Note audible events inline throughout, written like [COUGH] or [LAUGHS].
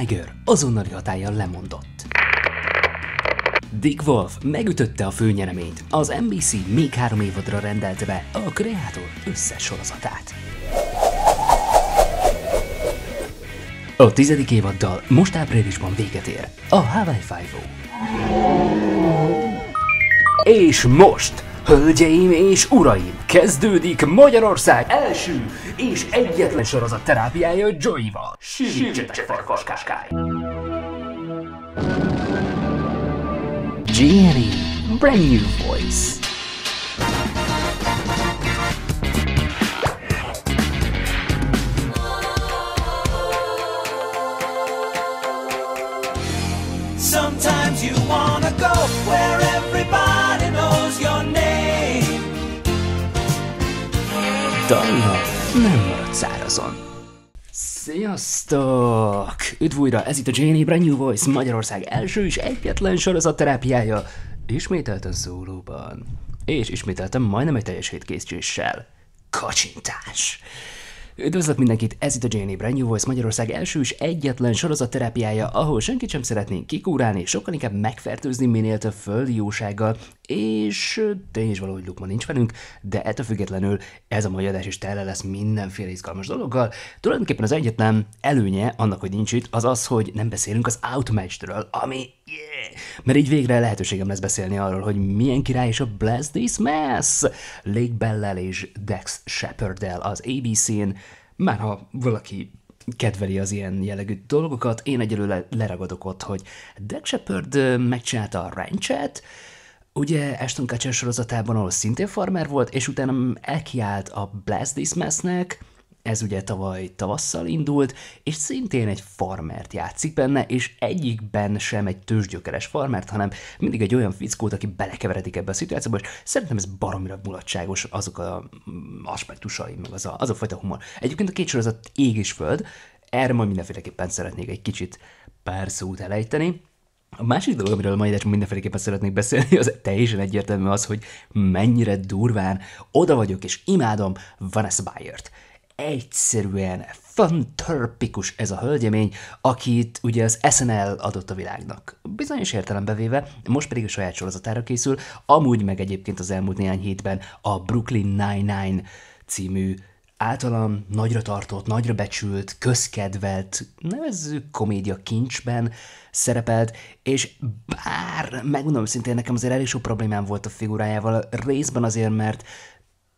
Iger azonnali hatállyal lemondott. Dick Wolf megütötte a főnyereményt, az NBC még három évadra rendelte be a kreátor összes sorozatát. A tizedik évaddal most áprilisban véget ér a Hawaii Five-O. És most Hölgyeim és uraim, kezdődik Magyarország első és egyetlen sorozat terápiája Joy-val. Sűrítsetek farkaskáskáj! Jerry, e, brand new voice. Dalla nem marad szárazon. Sziasztok! Üdv újra, ez itt a Jane Brand New Voice Magyarország első és egyetlen sorozat terápiája. Ismételten szólóban. És ismételtem majdnem egy teljes hétkészítéssel. Kacsintás! Üdvözlök mindenkit, ez itt a Jenny Brand New Voice Magyarország első és egyetlen sorozatterápiája, ahol senkit sem szeretnénk kikúrálni, sokkal inkább megfertőzni minél több földi jósággal, és tény is valahogy lukma nincs velünk, de ettől függetlenül ez a mai adás is tele lesz mindenféle izgalmas dologgal. Tulajdonképpen az egyetlen előnye annak, hogy nincs itt, az az, hogy nem beszélünk az Outmatch-ről, ami yeah! Mert így végre lehetőségem lesz beszélni arról, hogy milyen király is a Bless This Mess! Lake Bellel és Dex Shepherddel az ABC-n, már ha valaki kedveli az ilyen jellegű dolgokat, én egyelőre leragadok ott, hogy Dex Shepard megcsinálta a ranchet, Ugye Ashton Kutcher sorozatában, ahol szintén farmer volt, és utána elkiált a Blast This Mess-nek, ez ugye tavaly tavasszal indult, és szintén egy farmert játszik benne, és egyikben sem egy tőzsgyökeres farmert, hanem mindig egy olyan fickót, aki belekeveredik ebbe a szituációba, és szerintem ez baromira mulatságos azok a mm, aspektusai, meg az a, az a fajta humor. Egyébként a két sorozat ég és föld, erre majd mindenféleképpen szeretnék egy kicsit pár szót elejteni. A másik dolog, amiről majd mindenféleképpen szeretnék beszélni, az teljesen egyértelmű az, hogy mennyire durván oda vagyok és imádom Vanessa Bayert egyszerűen fantörpikus ez a hölgyemény, akit ugye az SNL adott a világnak. Bizonyos értelembe véve, most pedig a saját sorozatára készül, amúgy meg egyébként az elmúlt néhány hétben a Brooklyn Nine-Nine című általam nagyra tartott, nagyra becsült, közkedvelt, nevezzük komédia kincsben szerepelt, és bár, megmondom szintén, nekem azért elég sok problémám volt a figurájával, részben azért, mert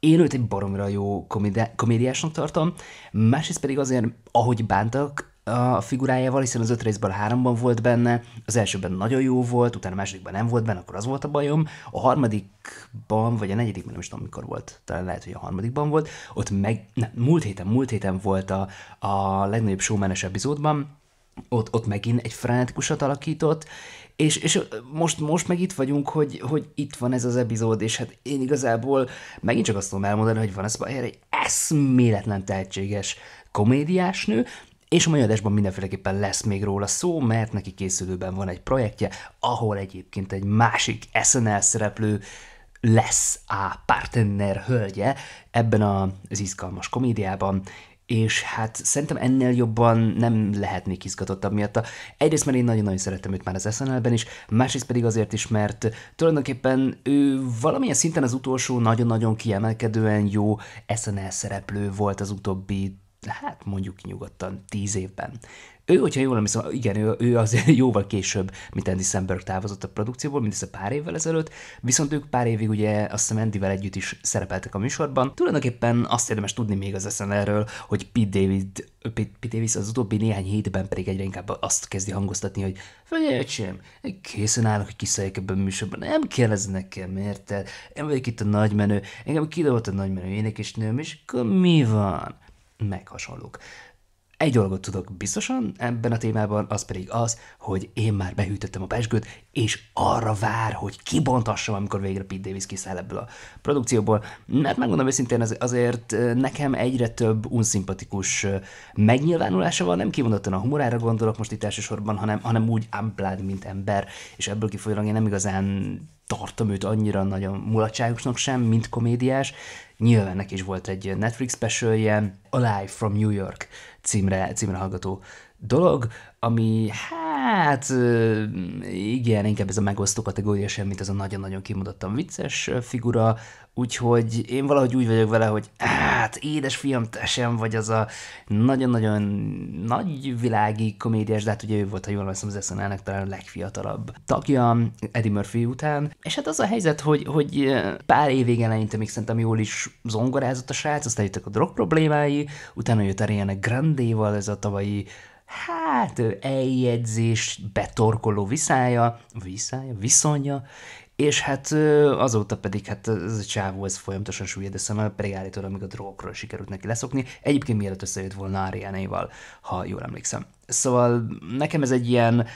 én őt egy baromira jó komédi- komédiásnak tartom, másrészt pedig azért, ahogy bántak a figurájával, hiszen az öt részből háromban volt benne, az elsőben nagyon jó volt, utána a másodikban nem volt benne, akkor az volt a bajom, a harmadikban, vagy a negyedikben nem is tudom mikor volt, talán lehet, hogy a harmadikban volt, ott meg, ne, múlt héten, múlt héten volt a, a legnagyobb showmanes epizódban, ott, ott megint egy frenetikusat alakított, és, és most, most meg itt vagyunk, hogy, hogy itt van ez az epizód, és hát én igazából megint csak azt tudom elmondani, hogy van ez egy eszméletlen tehetséges komédiás nő, és a mai adásban mindenféleképpen lesz még róla szó, mert neki készülőben van egy projektje, ahol egyébként egy másik SNL szereplő lesz a partner hölgye ebben az izgalmas komédiában, és hát szerintem ennél jobban nem lehetnék izgatottabb miatta. Egyrészt, mert én nagyon-nagyon szerettem őt már az SNL-ben is, másrészt pedig azért is, mert tulajdonképpen ő valamilyen szinten az utolsó nagyon-nagyon kiemelkedően jó SNL szereplő volt az utóbbi hát mondjuk nyugodtan tíz évben. Ő, hogyha jól emlékszem, igen, ő, ő az [LAUGHS] jóval később, mint Andy Samberg távozott a produkcióból, mindössze pár évvel ezelőtt, viszont ők pár évig ugye azt hiszem Andyvel együtt is szerepeltek a műsorban. Tulajdonképpen azt érdemes tudni még az eszen erről, hogy Pete, David, Pete, Pete Davis az utóbbi néhány hétben pedig egyre inkább azt kezdi hangoztatni, hogy Följöcsém, készen állok, hogy kiszálljak ebben a műsorban, nem kell ez nekem, érted? Én vagyok itt a nagymenő, engem kidobott a nagymenő énekesnőm, és akkor mi van? meghasonlók. Egy dolgot tudok biztosan ebben a témában, az pedig az, hogy én már behűtöttem a pesgőt, és arra vár, hogy kibontassam, amikor végre Pete Davis kiszáll ebből a produkcióból. Mert megmondom őszintén, azért nekem egyre több unszimpatikus megnyilvánulása van, nem kimondottan a humorára gondolok most itt elsősorban, hanem, hanem úgy unplugged, mint ember, és ebből kifolyólag én nem igazán tartom őt annyira nagyon mulatságosnak sem, mint komédiás. Nyilván neki is volt egy Netflix specialje, Alive from New York címre, címre hallgató dolog, ami hát igen, inkább ez a megosztó kategória sem, mint ez a nagyon-nagyon kimondottan vicces figura, úgyhogy én valahogy úgy vagyok vele, hogy hát édes fiam, te sem vagy az a nagyon-nagyon nagy világi komédiás, de hát ugye ő volt, ha jól veszem, az SNL-nek talán a legfiatalabb tagja Eddie Murphy után, és hát az a helyzet, hogy, hogy pár évig eleinte még szerintem jól is zongorázott a srác, aztán jöttek a drog problémái, utána jött a Rihanna Grandéval, ez a tavalyi hát eljegyzés betorkoló viszája, viszája, viszonya, és hát azóta pedig hát ez a csávó ez folyamatosan süllyed eszembe, pedig állítólag még a drogokról sikerült neki leszokni, egyébként mielőtt összejött volna Ariane-val, ha jól emlékszem. Szóval nekem ez egy ilyen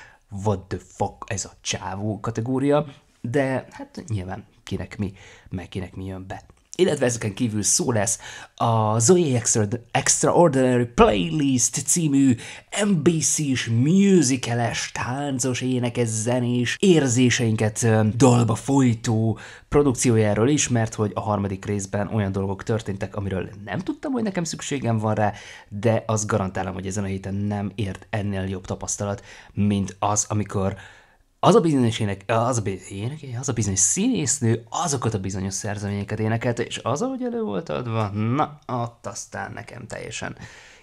what the fuck ez a csávó kategória, de hát nyilván kinek mi, meg kinek mi jön be illetve ezeken kívül szó lesz a Zoe Extraordinary Playlist című NBC-s musicales, táncos, énekes, zenés érzéseinket dalba folytó produkciójáról is, mert hogy a harmadik részben olyan dolgok történtek, amiről nem tudtam, hogy nekem szükségem van rá, de azt garantálom, hogy ezen a héten nem ért ennél jobb tapasztalat, mint az, amikor az a bizonyos ének, az a, bizonyos, ének, az a bizonyos színésznő azokat a bizonyos szerzeményeket énekelte, és az, ahogy elő volt adva, na, ott aztán nekem teljesen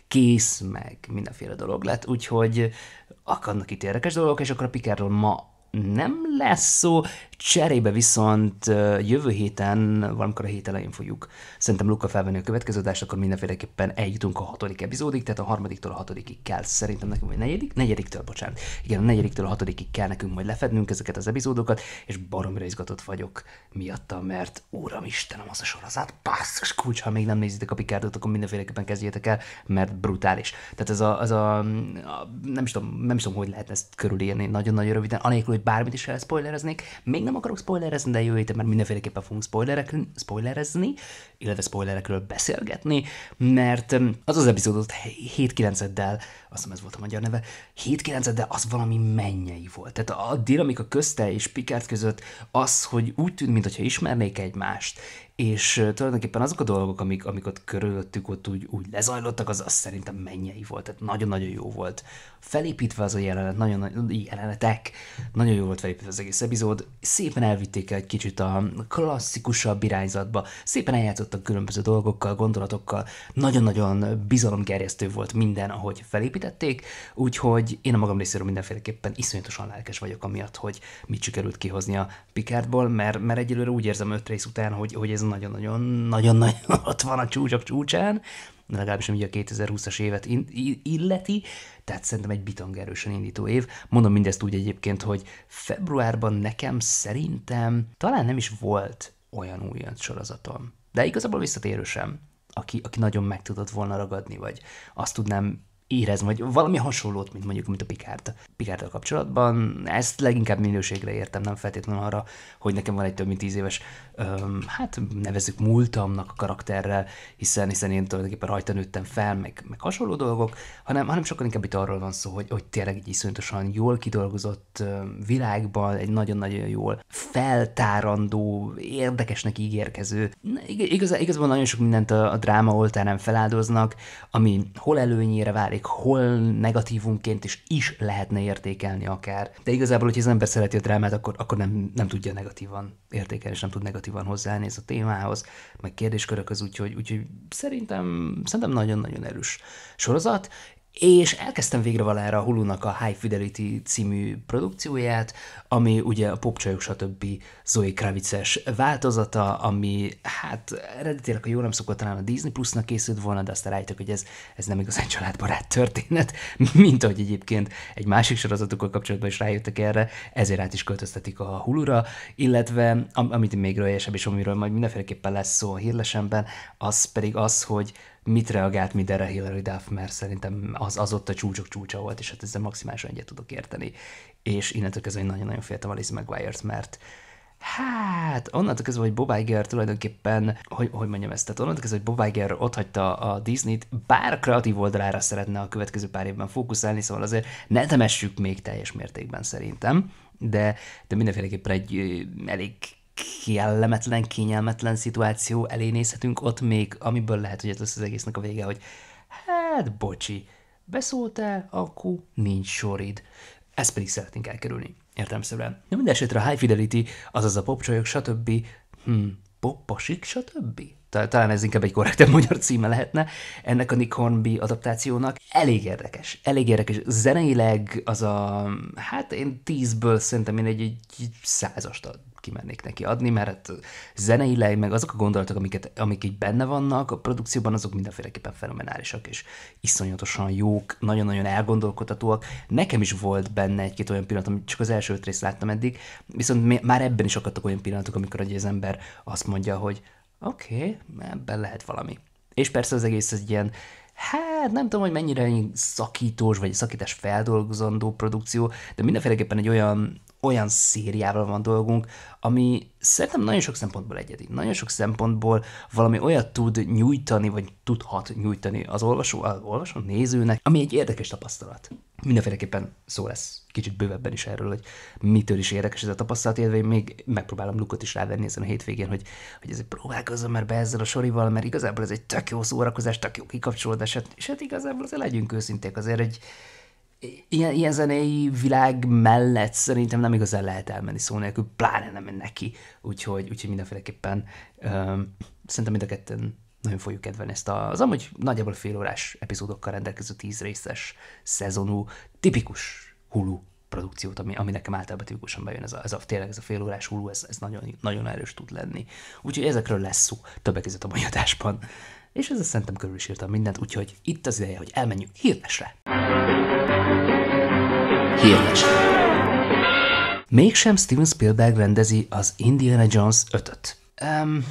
kész, meg mindenféle dolog lett, úgyhogy akadnak itt érdekes dolgok, és akkor a Pikerről ma nem lesz szó, Cserébe viszont jövő héten, valamikor a hét elején fogjuk szerintem Luka felvenni a következő adást, akkor mindenféleképpen eljutunk a hatodik epizódig, tehát a harmadiktól a hatodikig kell szerintem nekünk, vagy negyedik, negyediktől, bocsánat. Igen, a negyediktől a hatodikig kell nekünk majd lefednünk ezeket az epizódokat, és baromira izgatott vagyok miatta, mert úram Istenem, az a sorozat, basszus kulcs, ha még nem nézitek a Picardot, akkor mindenféleképpen kezdjétek el, mert brutális. Tehát ez a, az a, a nem, is tudom, nem is tudom, hogy lehet ezt körülírni nagyon-nagyon röviden, anélkül, hogy bármit is elszpoilereznék, még nem akarok spoilerezni, de jövő héten már mindenféleképpen fogunk spoilerek, spoilerezni, illetve spoilerekről beszélgetni, mert um, az az epizódot 7-9-eddel, azt hiszem ez volt a magyar neve, 7 9 de az valami mennyei volt. Tehát a dinamika közte és Pikert között az, hogy úgy tűnt, mintha ismernék egymást, és tulajdonképpen azok a dolgok, amik, amik ott körülöttük ott úgy, úgy lezajlottak, az, az szerintem mennyei volt, tehát nagyon-nagyon jó volt. Felépítve az a jelenet, nagyon, nagyon jelenetek, nagyon jó volt felépítve az egész epizód, szépen elvitték egy kicsit a klasszikusabb irányzatba, szépen eljátszottak különböző dolgokkal, gondolatokkal, nagyon-nagyon bizalomgerjesztő volt minden, ahogy felépítették, úgyhogy én a magam részéről mindenféleképpen iszonyatosan lelkes vagyok amiatt, hogy mit sikerült kihozni a Picardból, mert, mert egyelőre úgy érzem öt rész után, hogy, hogy ez nagyon-nagyon, nagyon ott van a csúcsok csúcsán, legalábbis ami a 2020-as évet illeti, tehát szerintem egy bitang erősen indító év. Mondom mindezt úgy egyébként, hogy februárban nekem szerintem talán nem is volt olyan újonc sorozatom. De igazából visszatérő sem, aki, aki nagyon meg tudott volna ragadni, vagy azt tudnám érezni, vagy valami hasonlót, mint mondjuk, mint a Picard. Picard kapcsolatban ezt leginkább minőségre értem, nem feltétlenül arra, hogy nekem van egy több mint tíz éves hát nevezzük múltamnak a karakterrel, hiszen, hiszen én tulajdonképpen rajta nőttem fel, meg, meg hasonló dolgok, hanem, hanem sokkal inkább itt arról van szó, hogy, hogy tényleg egy iszonyatosan jól kidolgozott világban, egy nagyon-nagyon jól feltárandó, érdekesnek ígérkező, igaz, igazából nagyon sok mindent a, a dráma oltárán feláldoznak, ami hol előnyére válik, hol negatívunként is, is lehetne értékelni akár. De igazából, hogyha az ember szereti a drámát, akkor, akkor nem, nem tudja negatívan értékelni, és nem tud negatívan negatívan van hozzánéz a témához, meg az úgy, hogy úgyhogy szerintem, szerintem nagyon-nagyon erős sorozat, és elkezdtem végre valára a Hulu-nak a High Fidelity című produkcióját, ami ugye a popcsajok stb. Zoe Kravices változata, ami hát eredetileg, a jól nem szokott, talán a Disney Plusnak készült volna, de azt rájöttek, hogy ez, ez nem igazán családbarát történet, [LAUGHS] mint ahogy egyébként egy másik sorozatukkal kapcsolatban is rájöttek erre, ezért át is költöztetik a Hulu-ra, illetve am- amit még rölyesebb, és amiről majd mindenféleképpen lesz szó a hírlesemben, az pedig az, hogy mit reagált Dere Hillary Duff, mert szerintem az, az ott a csúcsok csúcsa volt, és hát ezzel maximálisan egyet tudok érteni. És innentől kezdve én nagyon-nagyon féltem a Liz Maguire-t, mert Hát, onnantól kezdve, hogy Bob Iger tulajdonképpen, hogy, hogy mondjam ezt, tehát onnantól kezdve, hogy Bob Iger otthagyta a Disney-t, bár kreatív oldalára szeretne a következő pár évben fókuszálni, szóval azért ne temessük még teljes mértékben szerintem, de, de mindenféleképpen egy elég kellemetlen, kényelmetlen szituáció elé nézhetünk ott még, amiből lehet, hogy ez lesz az egésznek a vége, hogy hát bocsi, beszóltál, akkor nincs sorid. Ezt pedig szeretnénk elkerülni, értelmszerűen. De minden esetre a High Fidelity, azaz a popcsajok, stb. Hmm, poppasik, stb talán ez inkább egy korrektebb [LAUGHS] magyar címe lehetne, ennek a Nikon Hornby adaptációnak. Elég érdekes, elég érdekes. Zeneileg az a, hát én tízből szerintem én egy, egy százast ad kimennék neki adni, mert hát zeneileg, meg azok a gondolatok, amiket, amik így benne vannak a produkcióban, azok mindenféleképpen fenomenálisak, és iszonyatosan jók, nagyon-nagyon elgondolkodhatóak. Nekem is volt benne egy-két olyan pillanat, amit csak az első öt részt láttam eddig, viszont már ebben is akadtak olyan pillanatok, amikor az ember azt mondja, hogy Oké, okay, ebben lehet valami. És persze az egész egy ilyen, hát nem tudom, hogy mennyire szakítós vagy szakítás feldolgozandó produkció, de mindenféleképpen egy olyan, olyan szériával van dolgunk, ami szerintem nagyon sok szempontból egyedi. Nagyon sok szempontból valami olyat tud nyújtani, vagy tudhat nyújtani az olvasó, az olvasó nézőnek, ami egy érdekes tapasztalat. Mindenféleképpen szó lesz kicsit bővebben is erről, hogy mitől is érdekes ez a tapasztalat, illetve én még megpróbálom lukot is rávenni ezen a hétvégén, hogy, hogy ezért próbálkozom már be ezzel a sorival, mert igazából ez egy tök jó szórakozás, tök jó kikapcsolódás, és hát igazából azért legyünk őszinték, azért egy ilyen, ilyen zenei világ mellett szerintem nem igazán lehet elmenni szó nélkül, pláne nem neki. Úgyhogy, úgyhogy mindenféleképpen öm, szerintem mind a ketten nagyon fogjuk kedvelni ezt az amúgy nagyjából órás epizódokkal rendelkező tíz részes, szezonú, tipikus Hulu produkciót, ami, ami nekem általában tipikusan bejön, ez a, ez a tényleg ez a órás Hulu, ez, ez nagyon, nagyon erős tud lenni. Úgyhogy ezekről lesz szó többek között a mai adásban. És ezzel szerintem körül is írtam mindent, úgyhogy itt az ideje, hogy elmenjünk hírlesre híres. Mégsem Steven Spielberg rendezi az Indiana Jones 5-öt. Um,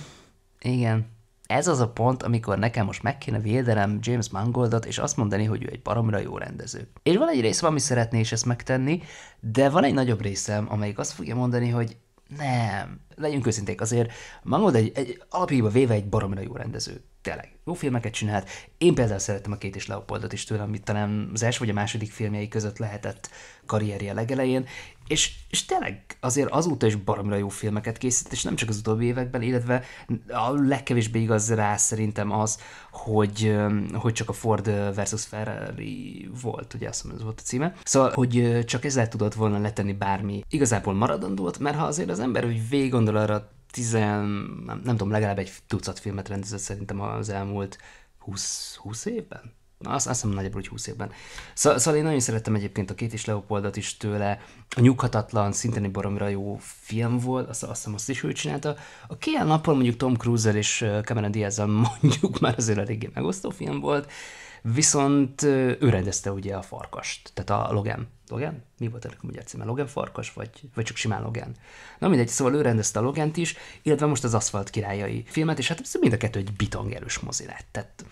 igen. Ez az a pont, amikor nekem most meg kéne védenem James Mangoldot, és azt mondani, hogy ő egy baromra jó rendező. És van egy rész, ami szeretné is ezt megtenni, de van egy nagyobb részem, amelyik azt fogja mondani, hogy nem, legyünk őszinték, azért Mangold egy, egy alapjában véve egy baromra jó rendező tényleg jó filmeket csinált. Én például szerettem a Két és Leopoldot is tőle, amit talán az első vagy a második filmjei között lehetett karrierje legelején, és, és tényleg azért azóta is baromra jó filmeket készít, és nem csak az utóbbi években, illetve a legkevésbé igaz rá szerintem az, hogy, hogy csak a Ford versus Ferrari volt, ugye azt mondom, ez volt a címe. Szóval, hogy csak ezzel tudott volna letenni bármi igazából maradandót, mert ha azért az ember úgy végig gondol arra tizen, nem, nem tudom, legalább egy tucat filmet rendezett szerintem az elmúlt 20, 20 évben? Azt, azt hiszem nagyjából, hogy 20 évben. Szó, szóval én nagyon szerettem egyébként a két is Leopoldot is tőle. A Nyughatatlan szintén egy baromira jó film volt, azt, azt hiszem azt is ő csinálta. A két nappal mondjuk Tom cruise és Cameron diaz mondjuk [LAUGHS] már azért eléggé megosztó film volt. Uh, viszont ő rendezte ugye a farkast, tehát a Logan. Logan? Mi volt ennek a magyar címe? Logan Farkas, vagy, vagy csak simán Logan? Na mindegy, szóval ő rendezte a Logent is, illetve most az Aszfalt királyai filmet, és hát mind a kettő egy bitangerős mozi lett. Tehát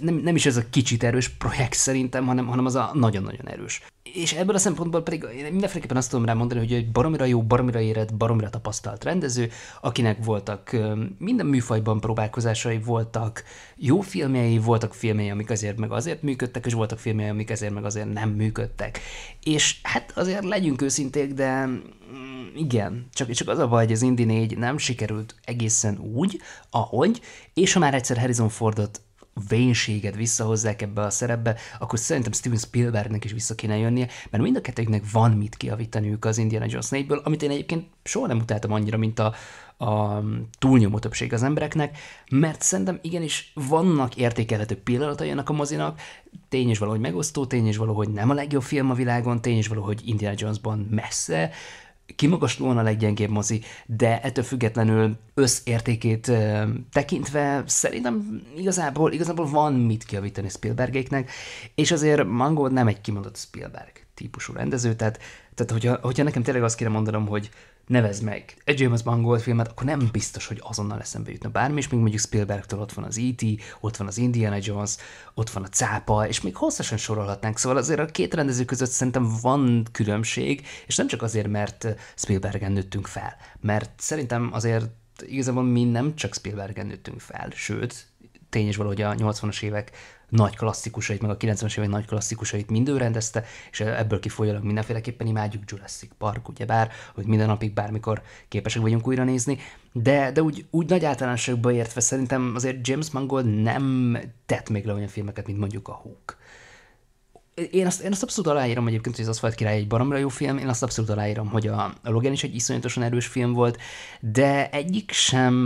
nem, nem is ez a kicsit erős projekt szerintem, hanem, hanem az a nagyon-nagyon erős. És ebből a szempontból pedig én mindenféleképpen azt tudom rámondani, hogy egy baromira jó, baromira érett, baromira tapasztalt rendező, akinek voltak minden műfajban próbálkozásai, voltak jó filmjei, voltak filmjei, amik azért meg azért működtek, és voltak filmjei, amik azért meg azért nem működtek. És hát azért legyünk őszinték, de mm, igen, csak, csak az a baj, hogy az Indy 4 nem sikerült egészen úgy, ahogy, és ha már egyszer Harrison Fordot a vénséget visszahozzák ebbe a szerepbe, akkor szerintem Steven Spielbergnek is vissza kéne jönnie, mert mind a kettőknek van mit kiavítaniuk az Indiana Jones 4 amit én egyébként soha nem utáltam annyira, mint a, a túlnyomó többség az embereknek, mert szerintem igenis vannak értékelhető pillanatai ennek a mozinak, tény és valahogy megosztó, tény és valahogy nem a legjobb film a világon, tény és valahogy Indiana Jonesban messze, kimagaslóan a leggyengébb mozi, de ettől függetlenül összértékét tekintve szerintem igazából, igazából van mit kiavítani Spielbergéknek, és azért Mangold nem egy kimondott Spielberg típusú rendező, tehát, tehát hogyha, hogyha nekem tényleg azt kéne mondanom, hogy nevezd meg egy James Bond filmet, akkor nem biztos, hogy azonnal eszembe jutna bármi, és még mondjuk Spielbergtől ott van az E.T., ott van az Indiana Jones, ott van a cápa, és még hosszasan sorolhatnánk, szóval azért a két rendező között szerintem van különbség, és nem csak azért, mert Spielbergen nőttünk fel, mert szerintem azért igazából mi nem csak Spielbergen nőttünk fel, sőt, tény és valahogy a 80-as évek nagy klasszikusait, meg a 90-es évek nagy klasszikusait mind ő rendezte, és ebből kifolyólag mindenféleképpen imádjuk Jurassic Park, bár, hogy minden napig bármikor képesek vagyunk újra nézni, de, de úgy, úgy nagy általánosságban értve szerintem azért James Mangold nem tett még le olyan filmeket, mint mondjuk a Hook én azt, én azt abszolút aláírom egyébként, hogy az Aszfalt Király egy baromra jó film, én azt abszolút aláírom, hogy a, a Logan is egy iszonyatosan erős film volt, de egyik sem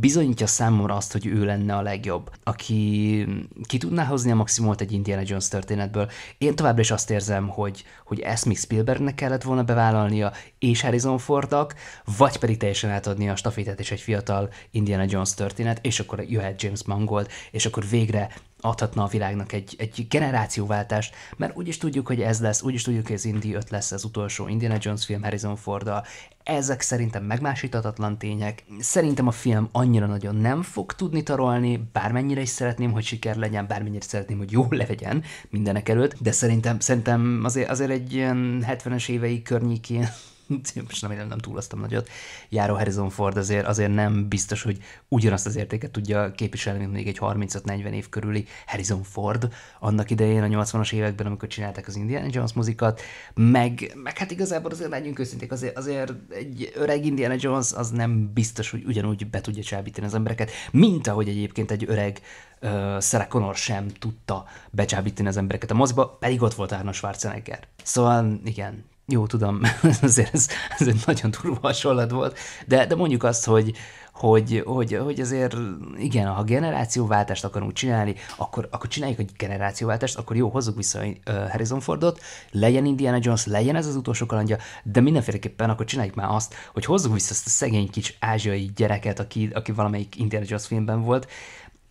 bizonyítja számomra azt, hogy ő lenne a legjobb, aki ki tudná hozni a maximumot egy Indiana Jones történetből. Én továbbra is azt érzem, hogy, hogy ezt még Spielbergnek kellett volna bevállalnia, és Harrison Fordnak, vagy pedig teljesen átadni a stafétet és egy fiatal Indiana Jones történet, és akkor jöhet James Mangold, és akkor végre adhatna a világnak egy, egy generációváltást, mert úgyis tudjuk, hogy ez lesz, úgyis tudjuk, hogy az Indy 5 lesz az utolsó Indiana Jones film Harrison Forddal. Ezek szerintem megmásítatatlan tények. Szerintem a film annyira nagyon nem fog tudni tarolni, bármennyire is szeretném, hogy siker legyen, bármennyire szeretném, hogy jó levegyen [LAUGHS] mindenek előtt, de szerintem, szerintem azért, azért egy ilyen 70-es évei környékén [LAUGHS] most nem, nem túlasztam nagyot, járó Harrison Ford azért, azért nem biztos, hogy ugyanazt az értéket tudja képviselni, mint még egy 35-40 év körüli Harrison Ford annak idején a 80-as években, amikor csinálták az Indiana Jones muzikat, meg, meg hát igazából azért legyünk őszinték, azért, azért egy öreg Indiana Jones az nem biztos, hogy ugyanúgy be tudja csábítani az embereket, mint ahogy egyébként egy öreg uh, Sarah Connor sem tudta becsábítani az embereket a mozba, pedig ott volt Arnold Schwarzenegger. Szóval igen, jó, tudom, [LAUGHS] azért ez, ez egy nagyon durva hasonlat volt, de, de mondjuk azt, hogy, hogy, hogy, hogy azért igen, ha generációváltást akarunk csinálni, akkor, akkor csináljuk egy generációváltást, akkor jó, hozzuk vissza uh, Harrison Fordot, legyen Indiana Jones, legyen ez az utolsó kalandja, de mindenféleképpen akkor csináljuk már azt, hogy hozzuk vissza ezt a szegény kis ázsiai gyereket, aki, aki valamelyik Indiana Jones filmben volt,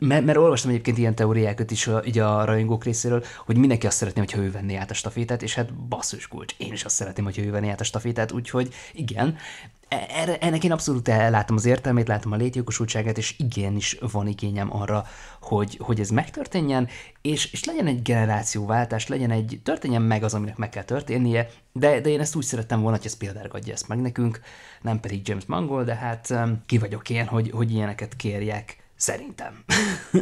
mert, mert olvastam egyébként ilyen teóriákat is így a rajongók részéről, hogy mindenki azt szeretné, hogyha ő venné át a stafétát, és hát basszus kulcs, én is azt szeretném, hogyha ő venné át a stafétát, úgyhogy igen, e, erre, ennek én abszolút látom az értelmét, látom a létjogosultságát, és igenis van igényem arra, hogy, hogy ez megtörténjen, és, és legyen egy generációváltás, legyen egy, történjen meg az, aminek meg kell történnie, de, de én ezt úgy szerettem volna, hogy ez Spielberg adja ezt meg nekünk, nem pedig James Mangold, de hát ki vagyok én, hogy, hogy ilyeneket kérjek Szerintem. [LAUGHS]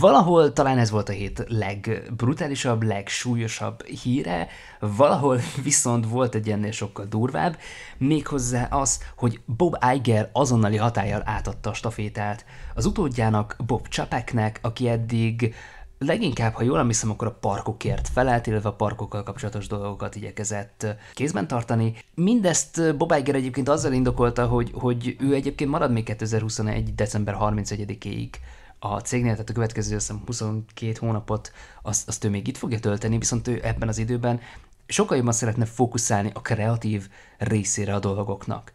valahol talán ez volt a hét legbrutálisabb, legsúlyosabb híre, valahol viszont volt egy ennél sokkal durvább, méghozzá az, hogy Bob Iger azonnali hatállyal átadta a stafétát az utódjának Bob Csapeknek, aki eddig leginkább, ha jól emlékszem, akkor a parkokért felelt, illetve a parkokkal kapcsolatos dolgokat igyekezett kézben tartani. Mindezt Bob Iger egyébként azzal indokolta, hogy, hogy ő egyébként marad még 2021. december 31-ig a cégnél, tehát a következő azt hiszem, 22 hónapot azt, azt ő még itt fogja tölteni, viszont ő ebben az időben sokkal jobban szeretne fókuszálni a kreatív részére a dolgoknak.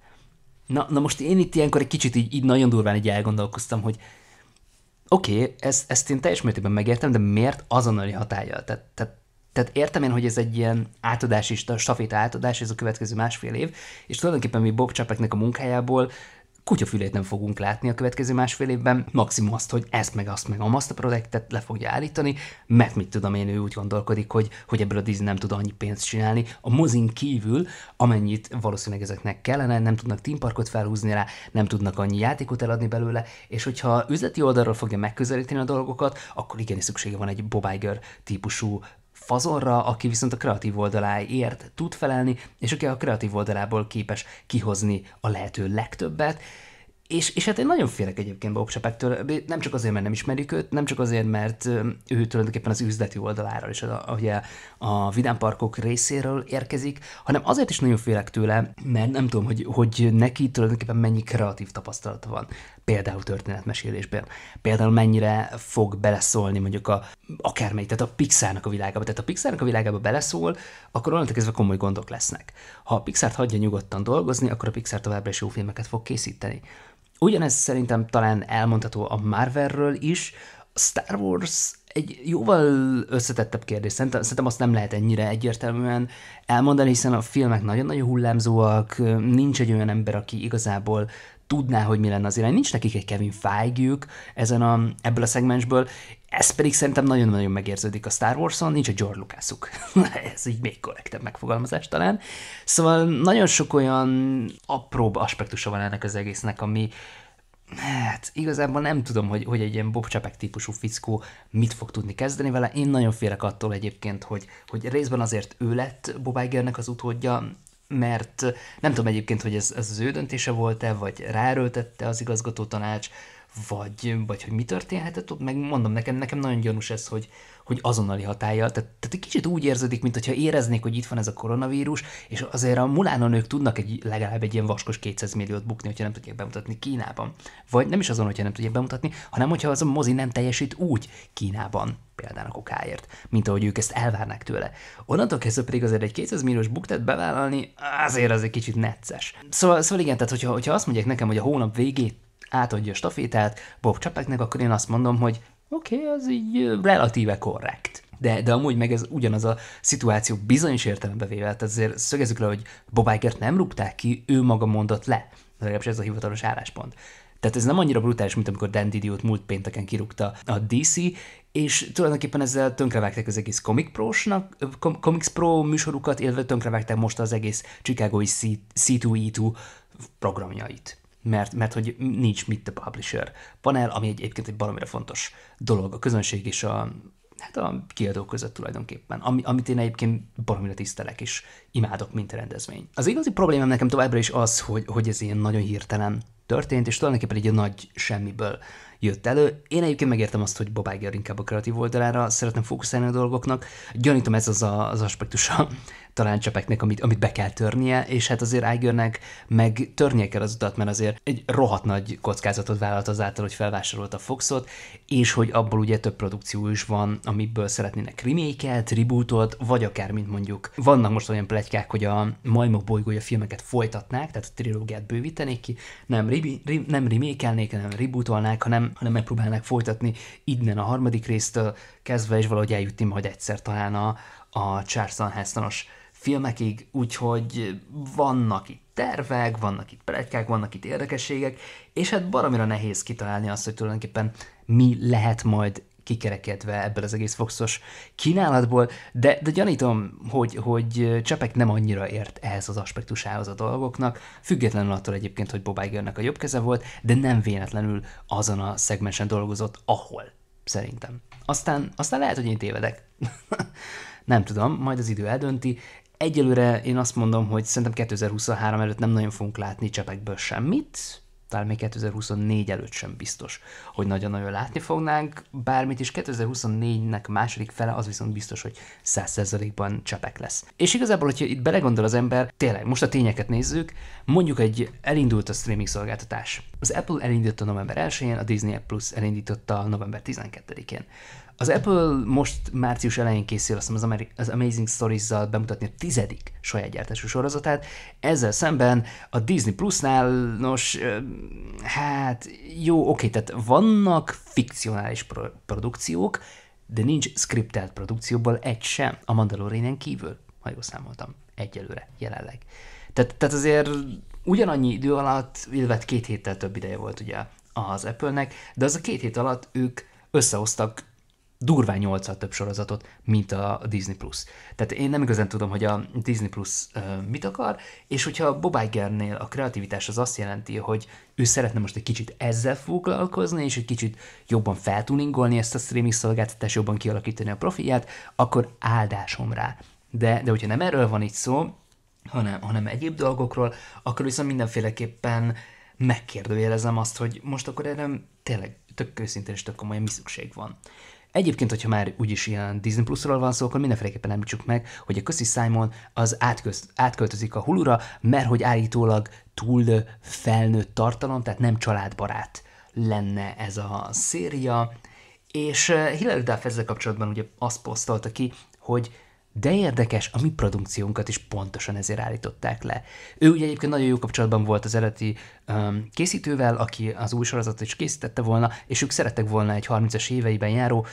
Na, na most én itt ilyenkor egy kicsit így, így nagyon durván így elgondolkoztam, hogy oké, okay, ezt, ezt én teljes mértékben megértem, de miért azonnali hatája? Tehát, tehát tehát értem én, hogy ez egy ilyen átadás is, a stafita átadás, ez a következő másfél év, és tulajdonképpen mi Bob Csapeknek a munkájából kutyafülét nem fogunk látni a következő másfél évben, maximum azt, hogy ezt meg azt meg a a projektet le fogja állítani, mert mit tudom én, ő úgy gondolkodik, hogy, hogy ebből a Disney nem tud annyi pénzt csinálni a mozin kívül, amennyit valószínűleg ezeknek kellene, nem tudnak Team Parkot felhúzni rá, nem tudnak annyi játékot eladni belőle, és hogyha üzleti oldalról fogja megközelíteni a dolgokat, akkor igenis szüksége van egy Bob Iger típusú fazorra, aki viszont a kreatív oldaláért tud felelni, és aki a kreatív oldalából képes kihozni a lehető legtöbbet, és, és hát én nagyon félek egyébként Bob Csepektől, nem csak azért, mert nem ismerjük őt, nem csak azért, mert ő tulajdonképpen az üzleti oldaláról és a, a, a vidámparkok részéről érkezik, hanem azért is nagyon félek tőle, mert nem tudom, hogy, hogy neki tulajdonképpen mennyi kreatív tapasztalata van, például történetmesélésben, például mennyire fog beleszólni mondjuk a akármelyik, tehát a Pixarnak a világába. Tehát a Pixarnak a világába beleszól, akkor onnantól kezdve komoly gondok lesznek. Ha a Pixart hagyja nyugodtan dolgozni, akkor a Pixar továbbra is jó filmeket fog készíteni. Ugyanez szerintem talán elmondható a Marvelről is. A Star Wars egy jóval összetettebb kérdés. Szerintem, szerintem azt nem lehet ennyire egyértelműen elmondani, hiszen a filmek nagyon-nagyon hullámzóak, nincs egy olyan ember, aki igazából tudná, hogy mi lenne az irány. Nincs nekik egy Kevin feige ezen a, ebből a szegmensből, ez pedig szerintem nagyon-nagyon megérződik a Star Wars-on, nincs a George Lucasuk. [LAUGHS] ez így még korrektebb megfogalmazás talán. Szóval nagyon sok olyan apróbb aspektusa van ennek az egésznek, ami hát igazából nem tudom, hogy, hogy egy ilyen Bob Csepek típusú fickó mit fog tudni kezdeni vele. Én nagyon félek attól egyébként, hogy, hogy részben azért ő lett Bob Igernek az utódja, mert nem tudom egyébként, hogy ez, ez az ő döntése volt-e, vagy ráerőltette az igazgató tanács, vagy, vagy hogy mi történhetett ott, meg mondom, nekem, nekem nagyon gyanús ez, hogy, hogy azonnali hatája. Tehát, tehát egy kicsit úgy érződik, mintha éreznék, hogy itt van ez a koronavírus, és azért a Mulánon nők tudnak egy, legalább egy ilyen vaskos 200 milliót bukni, hogyha nem tudják bemutatni Kínában. Vagy nem is azon, hogyha nem tudják bemutatni, hanem hogyha az a mozi nem teljesít úgy Kínában például a kokáért, mint ahogy ők ezt elvárnák tőle. Onnantól kezdve pedig azért egy 200 milliós buktet bevállalni azért az egy kicsit necces. Szóval, szóval igen, tehát hogyha, hogyha azt mondják nekem, hogy a hónap végét átadja a stafétát Bob Csapeknek, akkor én azt mondom, hogy oké, okay, az így relatíve korrekt. De, de amúgy meg ez ugyanaz a szituáció bizonyos értelembe véve, tehát azért szögezzük le, hogy Bob Iger-t nem rúgták ki, ő maga mondott le. Legalábbis ez a hivatalos álláspont. Tehát ez nem annyira brutális, mint amikor Dan Didiot múlt pénteken kirúgta a DC, és tulajdonképpen ezzel tönkrevágták az egész Comic, Pro-snak, Comics Pro műsorukat, illetve tönkrevágták most az egész Chicagói C2E2 programjait mert, mert hogy nincs mit a publisher panel, ami egyébként egy baromira fontos dolog a közönség és a, hát a kiadó között tulajdonképpen, ami, amit én egyébként baromira tisztelek és imádok, mint rendezvény. Az igazi problémám nekem továbbra is az, hogy, hogy ez ilyen nagyon hirtelen történt, és tulajdonképpen egy nagy semmiből jött elő. Én egyébként megértem azt, hogy Bob Iger inkább a kreatív oldalára szeretne fókuszálni a dolgoknak. Gyanítom ez az a, az aspektusa [LAUGHS] talán csepeknek, amit, amit be kell törnie, és hát azért Igernek meg törnie kell az utat, mert azért egy rohadt nagy kockázatot vállalt azáltal, hogy felvásárolta Foxot, és hogy abból ugye több produkció is van, amiből szeretnének remake-et, vagy akár, mint mondjuk, vannak most olyan plegykák, hogy a Majmok bolygója filmeket folytatnák, tehát a trilógiát bővítenék ki, nem, ri, ri, nem remake-elnék, nem rebootolnák, hanem hanem, megpróbálnák folytatni innen a harmadik résztől kezdve, és valahogy eljutni majd egyszer talán a, a Charles filmekig, úgyhogy vannak itt tervek, vannak itt pletykák, vannak itt érdekességek, és hát baromira nehéz kitalálni azt, hogy tulajdonképpen mi lehet majd kikerekedve ebből az egész Foxos kínálatból, de, de gyanítom, hogy, hogy Csepek nem annyira ért ehhez az aspektusához a dolgoknak, függetlenül attól egyébként, hogy Bob Igernek a jobb keze volt, de nem véletlenül azon a szegmensen dolgozott, ahol, szerintem. Aztán, aztán lehet, hogy én tévedek. [LAUGHS] nem tudom, majd az idő eldönti. Egyelőre én azt mondom, hogy szerintem 2023 előtt nem nagyon fogunk látni csepekből semmit, talán még 2024 előtt sem biztos, hogy nagyon-nagyon látni fognánk, bármit is 2024-nek második fele az viszont biztos, hogy 100%-ban csepek lesz. És igazából, hogyha itt belegondol az ember, tényleg most a tényeket nézzük, mondjuk egy elindult a streaming szolgáltatás. Az Apple elindította november 1-én, a Disney Plus elindította november 12-én. Az Apple most március elején készül azt az, Ameri- az Amazing Stories-zal bemutatni a tizedik saját gyártású sorozatát. Ezzel szemben a Disney Plus-nál, nos, hát jó, oké, tehát vannak fikcionális pro- produkciók, de nincs skriptelt produkcióból egy sem, a Mandalorian kívül, ha jól számoltam, egyelőre, jelenleg. Tehát, tehát azért ugyanannyi idő alatt, illetve két héttel több ideje volt ugye az Apple-nek, de az a két hét alatt ők összehoztak durván 8 több sorozatot, mint a Disney Plus. Tehát én nem igazán tudom, hogy a Disney Plus mit akar, és hogyha Bob Igernél a kreativitás az azt jelenti, hogy ő szeretne most egy kicsit ezzel foglalkozni, és egy kicsit jobban feltuningolni ezt a streaming szolgáltatást, jobban kialakítani a profiát, akkor áldásom rá. De, de hogyha nem erről van itt szó, hanem, hanem egyéb dolgokról, akkor viszont mindenféleképpen megkérdőjelezem azt, hogy most akkor erre tényleg tök őszintén és tök komolyan mi szükség van. Egyébként, hogyha már úgyis ilyen Disney Plus-ról van szó, akkor mindenféleképpen említsük meg, hogy a Köszi Simon az átköz, átköltözik a hulura, mert hogy állítólag túl felnőtt tartalom, tehát nem családbarát lenne ez a széria, és eh, Hilary Duff ezzel kapcsolatban ugye azt posztolta ki, hogy de érdekes, a mi produkciónkat is pontosan ezért állították le. Ő ugye egyébként nagyon jó kapcsolatban volt az eredeti um, készítővel, aki az új sorozatot is készítette volna, és ők szerettek volna egy 30-as éveiben járó,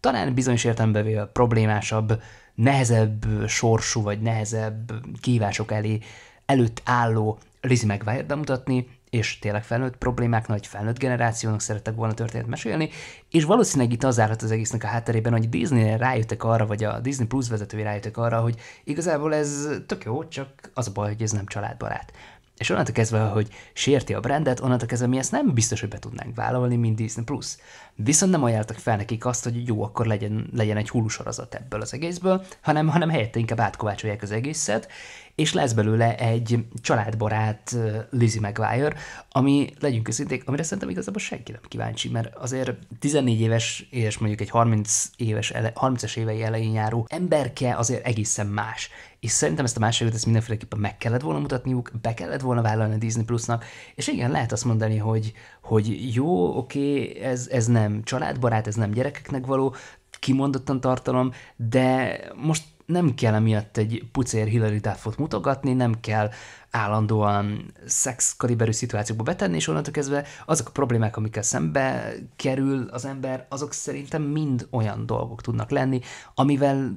talán bizonyos értelemben problémásabb, nehezebb sorsú, vagy nehezebb kívások elé előtt álló Lizzie McGuire bemutatni, és tényleg felnőtt problémáknak, nagy felnőtt generációnak szerettek volna történet mesélni, és valószínűleg itt az állhat az egésznek a hátterében, hogy disney rájöttek arra, vagy a Disney Plus vezetői rájöttek arra, hogy igazából ez tök jó, csak az a baj, hogy ez nem családbarát. És onnantól kezdve, hogy sérti a brandet, onnantól kezdve mi ezt nem biztos, hogy be tudnánk vállalni, mint Disney Plus. Viszont nem ajánltak fel nekik azt, hogy jó, akkor legyen, legyen egy hullusorozat ebből az egészből, hanem, hanem helyette inkább átkovácsolják az egészet, és lesz belőle egy családbarát Lizzie McGuire, ami, legyünk őszinték, amire szerintem igazából senki nem kíváncsi, mert azért 14 éves és mondjuk egy 30 éves, ele, 30-es évei elején járó emberke azért egészen más. És szerintem ezt a másságot ezt mindenféleképpen meg kellett volna mutatniuk, be kellett volna vállalni a Disney Plusnak, és igen, lehet azt mondani, hogy, hogy jó, oké, okay, ez, ez nem nem családbarát, ez nem gyerekeknek való, kimondottan tartalom, de most nem kell emiatt egy pucér Hillary Duffot mutogatni, nem kell állandóan szexkaliberű szituációkba betenni, és onnantól kezdve azok a problémák, amikkel szembe kerül az ember, azok szerintem mind olyan dolgok tudnak lenni, amivel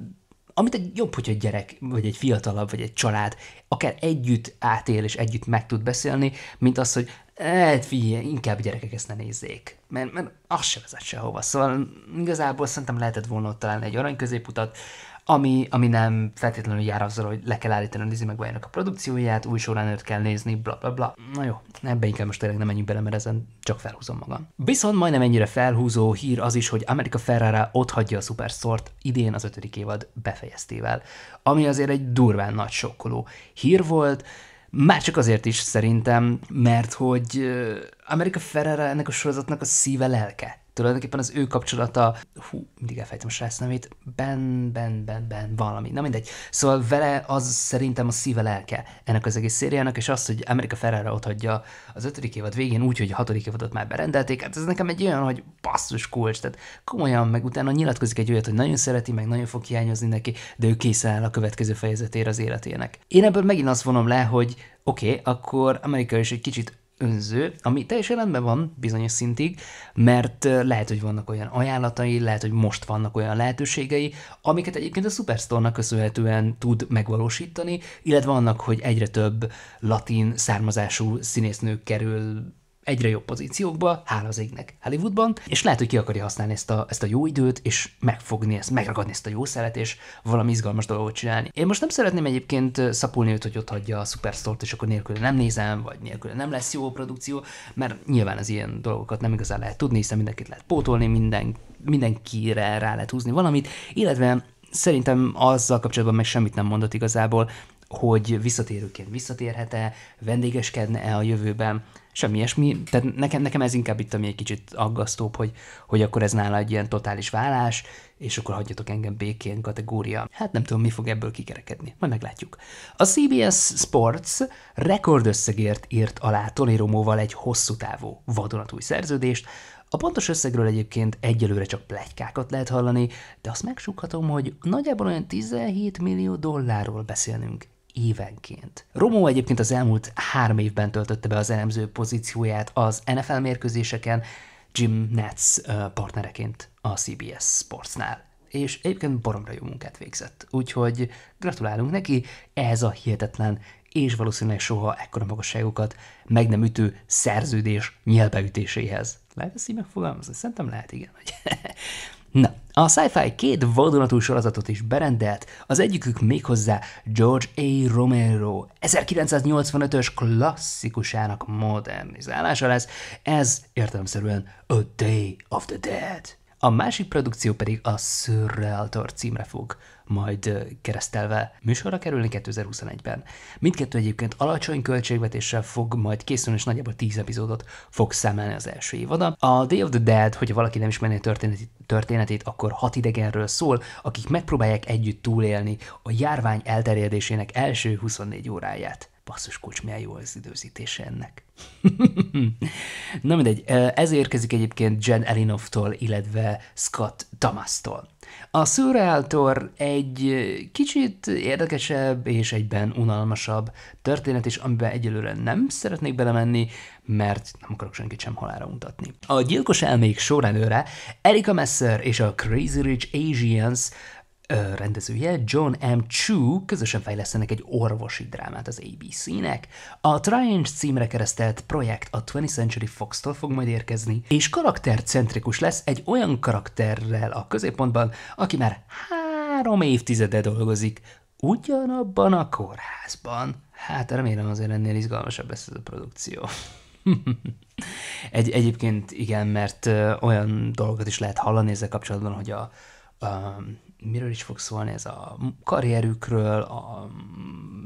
amit egy jobb, hogyha egy gyerek, vagy egy fiatalabb, vagy egy család akár együtt átél és együtt meg tud beszélni, mint az, hogy hát figyelj, inkább gyerekek ezt ne nézzék, mert, mert az se vezet sehova. Szóval igazából szerintem lehetett volna ott talán egy arany középutat, ami, ami nem feltétlenül jár azzal, hogy le kell állítani a Lizzie mcguire a produkcióját, új során kell nézni, bla bla bla. Na jó, ebbe inkább most tényleg nem menjünk bele, mert ezen csak felhúzom magam. Viszont majdnem ennyire felhúzó hír az is, hogy Amerika Ferrara ott hagyja a Superstort idén az ötödik évad befejeztével, ami azért egy durván nagy sokkoló hír volt, már csak azért is szerintem, mert hogy Amerika Ferrara ennek a sorozatnak a szíve lelke tulajdonképpen az ő kapcsolata, hú, mindig elfejtem a srác nevét, ben, ben, ben, ben, valami, na mindegy. Szóval vele az szerintem a szíve lelke ennek az egész szériának, és az, hogy Amerika Ferrara otthagyja az ötödik évad végén úgy, hogy a hatodik évadot már berendelték, hát ez nekem egy olyan, hogy basszus kulcs, tehát komolyan, meg utána nyilatkozik egy olyat, hogy nagyon szereti, meg nagyon fog hiányozni neki, de ő készen áll a következő fejezetére az életének. Én ebből megint azt vonom le, hogy oké, okay, akkor Amerika is egy kicsit önző, ami teljesen rendben van bizonyos szintig, mert lehet, hogy vannak olyan ajánlatai, lehet, hogy most vannak olyan lehetőségei, amiket egyébként a Superstore-nak köszönhetően tud megvalósítani, illetve annak, hogy egyre több latin származású színésznő kerül egyre jobb pozíciókba, hála az égnek Hollywoodban, és lehet, hogy ki akarja használni ezt a, ezt a jó időt, és megfogni ezt, megragadni ezt a jó szelet, és valami izgalmas dolgot csinálni. Én most nem szeretném egyébként szapulni őt, hogy ott hagyja a Superstore-t, és akkor nélkül nem nézem, vagy nélkül nem lesz jó produkció, mert nyilván az ilyen dolgokat nem igazán lehet tudni, hiszen mindenkit lehet pótolni, minden, mindenkire rá lehet húzni valamit, illetve szerintem azzal kapcsolatban meg semmit nem mondott igazából, hogy visszatérőként visszatérhet-e, vendégeskedne-e a jövőben, semmi ilyesmi. Tehát nekem, nekem ez inkább itt, ami egy kicsit aggasztóbb, hogy, hogy akkor ez nála egy ilyen totális vállás, és akkor hagyjatok engem békén kategória. Hát nem tudom, mi fog ebből kikerekedni. Majd meglátjuk. A CBS Sports rekordösszegért írt alá Tony Romóval egy hosszú távú vadonatúj szerződést, a pontos összegről egyébként egyelőre csak plegykákat lehet hallani, de azt megsukhatom, hogy nagyjából olyan 17 millió dollárról beszélnünk évenként. Romó egyébként az elmúlt három évben töltötte be az elemző pozícióját az NFL mérkőzéseken, Jim Nets partnereként a CBS Sportsnál és egyébként baromra jó munkát végzett. Úgyhogy gratulálunk neki ez a hihetetlen és valószínűleg soha ekkora magasságokat meg nem ütő szerződés nyelbeütéséhez. Lehet ezt így megfogalmazni? Szerintem lehet, igen. [LAUGHS] Na, a Sci-Fi két vadonatú sorozatot is berendelt, az egyikük méghozzá George A. Romero 1985-ös klasszikusának modernizálása lesz, ez értelemszerűen A Day of the Dead a másik produkció pedig a Surrealtor címre fog majd keresztelve műsorra kerülni 2021-ben. Mindkettő egyébként alacsony költségvetéssel fog majd készülni, és nagyjából 10 epizódot fog számolni az első évada. A Day of the Dead, hogyha valaki nem ismerné történeti történetét, akkor hat idegenről szól, akik megpróbálják együtt túlélni a járvány elterjedésének első 24 óráját basszus kulcs, milyen jó az időzítése ennek. [LAUGHS] Na mindegy, ez érkezik egyébként Jen Elinoftól, illetve Scott Thomas-tól. A Surrealtor egy kicsit érdekesebb és egyben unalmasabb történet is, amiben egyelőre nem szeretnék belemenni, mert nem akarok senkit sem halára mutatni. A gyilkos elmék sorrendőre Erika Messer és a Crazy Rich Asians rendezője, John M. Chu közösen fejlesztenek egy orvosi drámát az ABC-nek. A Triange címre keresztelt projekt a 20th Century Fox-tól fog majd érkezni, és karaktercentrikus lesz egy olyan karakterrel a középpontban, aki már három évtizede dolgozik, ugyanabban a kórházban. Hát remélem azért ennél izgalmasabb lesz ez a produkció. [LAUGHS] egy, egyébként igen, mert olyan dolgokat is lehet hallani ezzel kapcsolatban, hogy a, a miről is fog szólni ez a karrierükről, a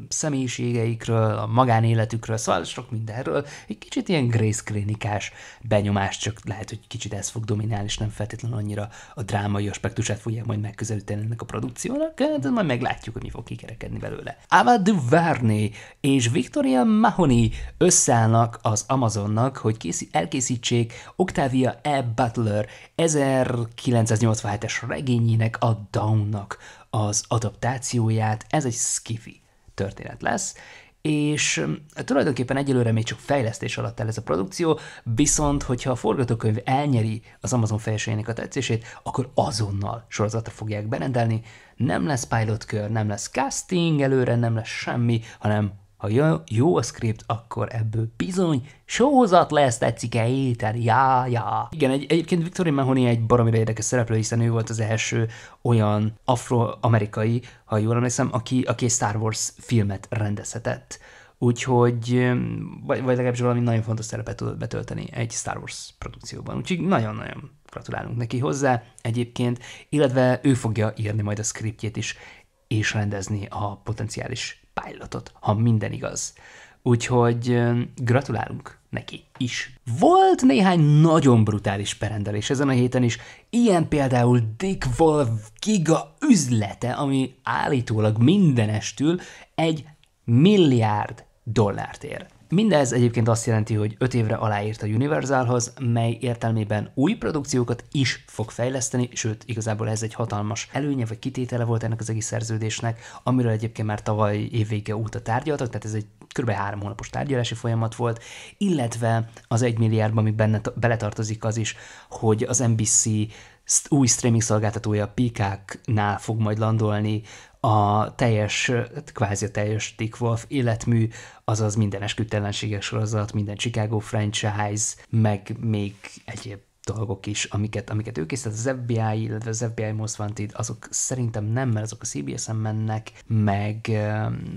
személyiségeikről, a magánéletükről, szóval sok mindenről. Egy kicsit ilyen Grace klinikás benyomás, csak lehet, hogy kicsit ez fog dominálni, és nem feltétlenül annyira a drámai aspektusát fogják majd megközelíteni ennek a produkciónak, de hát majd meglátjuk, hogy mi fog kikerekedni belőle. Ava DuVernay és Victoria Mahoney összeállnak az Amazonnak, hogy elkészítsék Octavia E. Butler 1987-es regényének a Townnak az adaptációját, ez egy skifi történet lesz, és hm, tulajdonképpen egyelőre még csak fejlesztés alatt áll ez a produkció, viszont hogyha a forgatókönyv elnyeri az Amazon fejeseinek a tetszését, akkor azonnal sorozatra fogják berendelni, nem lesz pilotkör, nem lesz casting előre, nem lesz semmi, hanem ha jó a script, akkor ebből bizony sózat lesz, tetszik-e éter, já, já. Igen, egy, egyébként Victoria Mahoney egy baromira érdekes szereplő, hiszen ő volt az első olyan afroamerikai, ha jól emlékszem, aki, aki egy Star Wars filmet rendezhetett. Úgyhogy, vagy, vagy legalábbis valami nagyon fontos szerepet tudott betölteni egy Star Wars produkcióban. Úgyhogy nagyon-nagyon gratulálunk neki hozzá egyébként, illetve ő fogja írni majd a scriptjét is, és rendezni a potenciális pilotot, ha minden igaz. Úgyhogy gratulálunk neki is. Volt néhány nagyon brutális perendelés ezen a héten is, ilyen például Dick Wolf giga üzlete, ami állítólag mindenestül egy milliárd dollárt ér. Mindez egyébként azt jelenti, hogy 5 évre aláírt a Universalhoz, mely értelmében új produkciókat is fog fejleszteni, sőt, igazából ez egy hatalmas előnye vagy kitétele volt ennek az egész szerződésnek, amiről egyébként már tavaly évvége óta tárgyaltak, tehát ez egy kb. három hónapos tárgyalási folyamat volt, illetve az egy milliárdban, ami benne, beletartozik az is, hogy az NBC új streaming szolgáltatója Peacock-nál fog majd landolni a teljes, kvázi a teljes Dick Wolf életmű, azaz minden esküdtelenséges sorozat, minden Chicago franchise, meg még egyéb dolgok is, amiket, amiket ők készített, az FBI, illetve az FBI Most Wanted, azok szerintem nem, mert azok a CBS-en mennek, meg,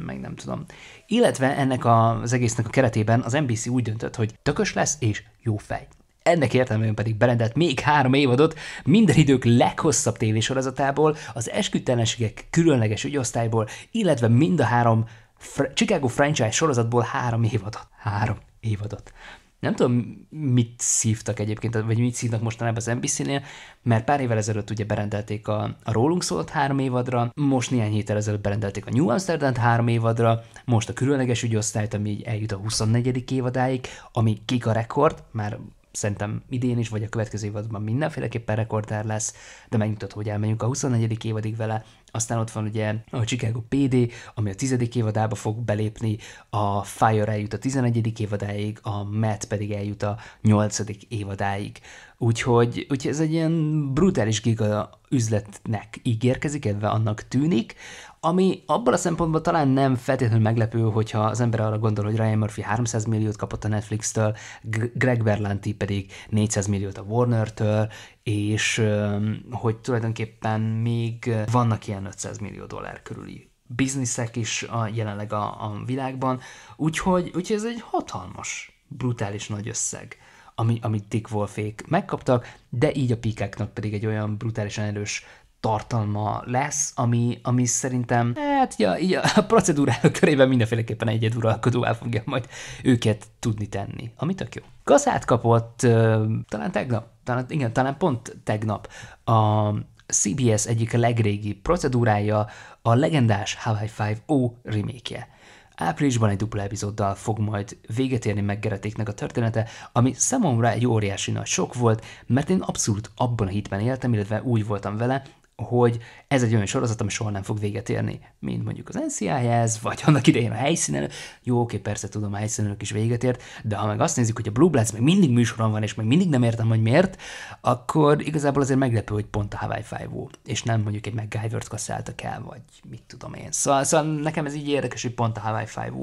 meg nem tudom. Illetve ennek a, az egésznek a keretében az NBC úgy döntött, hogy tökös lesz és jó fej ennek értelmében pedig berendelt még három évadot minden idők leghosszabb tévésorozatából, az esküdtelenségek különleges ügyosztályból, illetve mind a három Fr- Chicago franchise sorozatból három évadot. Három évadot. Nem tudom, mit szívtak egyébként, vagy mit szívnak mostanában az NBC-nél, mert pár évvel ezelőtt ugye berendelték a, a Rólunk szólt három évadra, most néhány héttel ezelőtt berendelték a New Amsterdam-t három évadra, most a különleges ügyosztályt, ami eljut a 24. évadáig, ami a rekord, már szerintem idén is, vagy a következő évadban mindenféleképpen rekordár lesz, de megnyugtat, hogy elmenjünk a 24. évadig vele, aztán ott van ugye a Chicago PD, ami a 10. évadába fog belépni, a Fire eljut a 11. évadáig, a Matt pedig eljut a 8. évadáig. Úgyhogy, úgyhogy ez egy ilyen brutális giga üzletnek ígérkezik, illetve annak tűnik, ami abban a szempontból talán nem feltétlenül meglepő, hogyha az ember arra gondol, hogy Ryan Murphy 300 milliót kapott a Netflix-től, Greg Berlanti pedig 400 milliót a Warner-től, és hogy tulajdonképpen még vannak ilyen 500 millió dollár körüli bizniszek is a, jelenleg a, a világban, úgyhogy, úgyhogy ez egy hatalmas, brutális nagy összeg ami, amit Dick Wolfék megkaptak, de így a pikáknak pedig egy olyan brutálisan erős tartalma lesz, ami, ami szerintem hát ja, így a, procedúra [LAUGHS] körében mindenféleképpen egyed uralkodóvá fogja majd őket tudni tenni, ami tök jó. Kaszát kapott uh, talán tegnap, talán, igen, talán pont tegnap a CBS egyik legrégi procedúrája, a legendás Hawaii Five o remake Áprilisban egy dupla epizóddal fog majd véget érni Geretéknek a története, ami számomra egy óriási nagy sok volt, mert én abszolút abban a hitben éltem, illetve úgy voltam vele, hogy ez egy olyan sorozat, ami soha nem fog véget érni, mint mondjuk az NCIS, vagy annak idején a helyszínen. Jó, oké, persze tudom, a helyszínenők is véget ért, de ha meg azt nézzük, hogy a Blue Bloods még mindig műsoron van, és még mindig nem értem, hogy miért, akkor igazából azért meglepő, hogy pont a Hawaii five o és nem mondjuk egy MacGyver-t kasszáltak el, vagy mit tudom én. Szóval, szóval nekem ez így érdekes, hogy pont a Hawaii five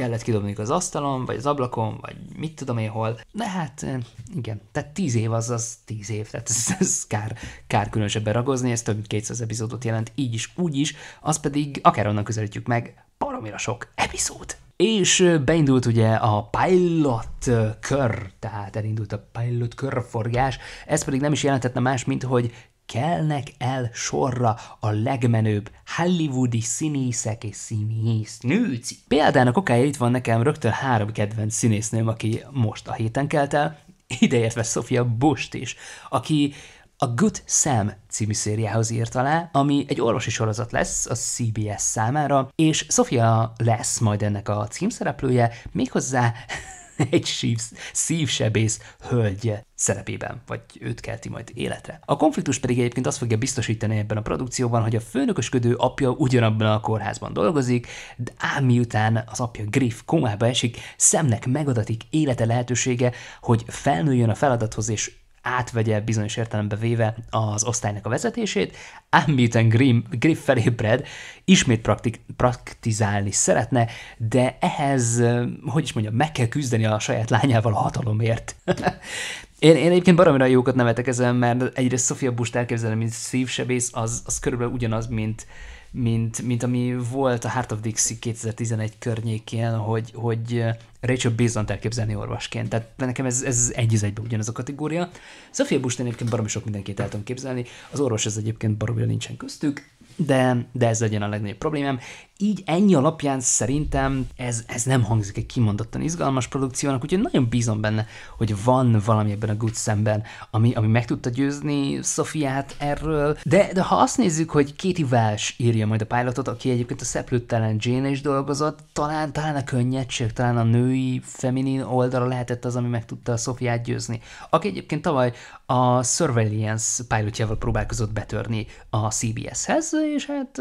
kellett kidobni az asztalon, vagy az ablakon, vagy mit tudom én hol. De hát eh, igen, tehát tíz év az az tíz év, tehát ez, ez kár, kár különösebben ragozni, ez több mint 200 epizódot jelent, így is, úgy is, az pedig akár onnan közelítjük meg, baromira sok epizód. És eh, beindult ugye a pilot eh, kör, tehát elindult a pilot körforgás, ez pedig nem is jelentetne más, mint hogy kelnek el sorra a legmenőbb hollywoodi színészek és színésznőci. Például a kokája itt van nekem rögtön három kedvenc színésznőm, aki most a héten kelt el, ideértve Sofia Bush is, aki a Good Sam című szériához írt alá, ami egy orvosi sorozat lesz a CBS számára, és Sofia lesz majd ennek a címszereplője, méghozzá [LAUGHS] egy sív, szívsebész hölgye szerepében, vagy őt kelti majd életre. A konfliktus pedig egyébként azt fogja biztosítani ebben a produkcióban, hogy a főnökösködő apja ugyanabban a kórházban dolgozik, de ám miután az apja Griff komába esik, szemnek megadatik élete lehetősége, hogy felnőjön a feladathoz és átvegye bizonyos értelembe véve az osztálynak a vezetését, ám miután Griff felébred, ismét praktik, praktizálni szeretne, de ehhez, eh, hogy is mondjam, meg kell küzdeni a saját lányával a hatalomért. [LAUGHS] Én, én egyébként baromira jókat nevetek ezen, mert egyrészt Sofia Bust elképzelem, mint szívsebész, az, az körülbelül ugyanaz, mint, mint, mint ami volt a Heart of Dixie 2011 környékén, hogy, hogy eh, Rachel Bézant elképzelni orvosként. Tehát nekem ez, ez egy az egyben ugyanaz a kategória. Sophia Bush egyébként baromi sok mindenkit el tudom képzelni. Az orvos ez egyébként baromira nincsen köztük, de, de ez legyen a legnagyobb problémám így ennyi alapján szerintem ez, ez nem hangzik egy kimondottan izgalmas produkciónak, úgyhogy nagyon bízom benne, hogy van valami ebben a Good szemben, ami, ami meg tudta győzni Szofiát erről. De, de ha azt nézzük, hogy Katie Welsh írja majd a pilotot, aki egyébként a szeplőtelen Jane is dolgozott, talán, talán a könnyedség, talán a női, feminin oldala lehetett az, ami meg tudta Szofiát győzni. Aki egyébként tavaly a Surveillance pilotjával próbálkozott betörni a CBS-hez, és hát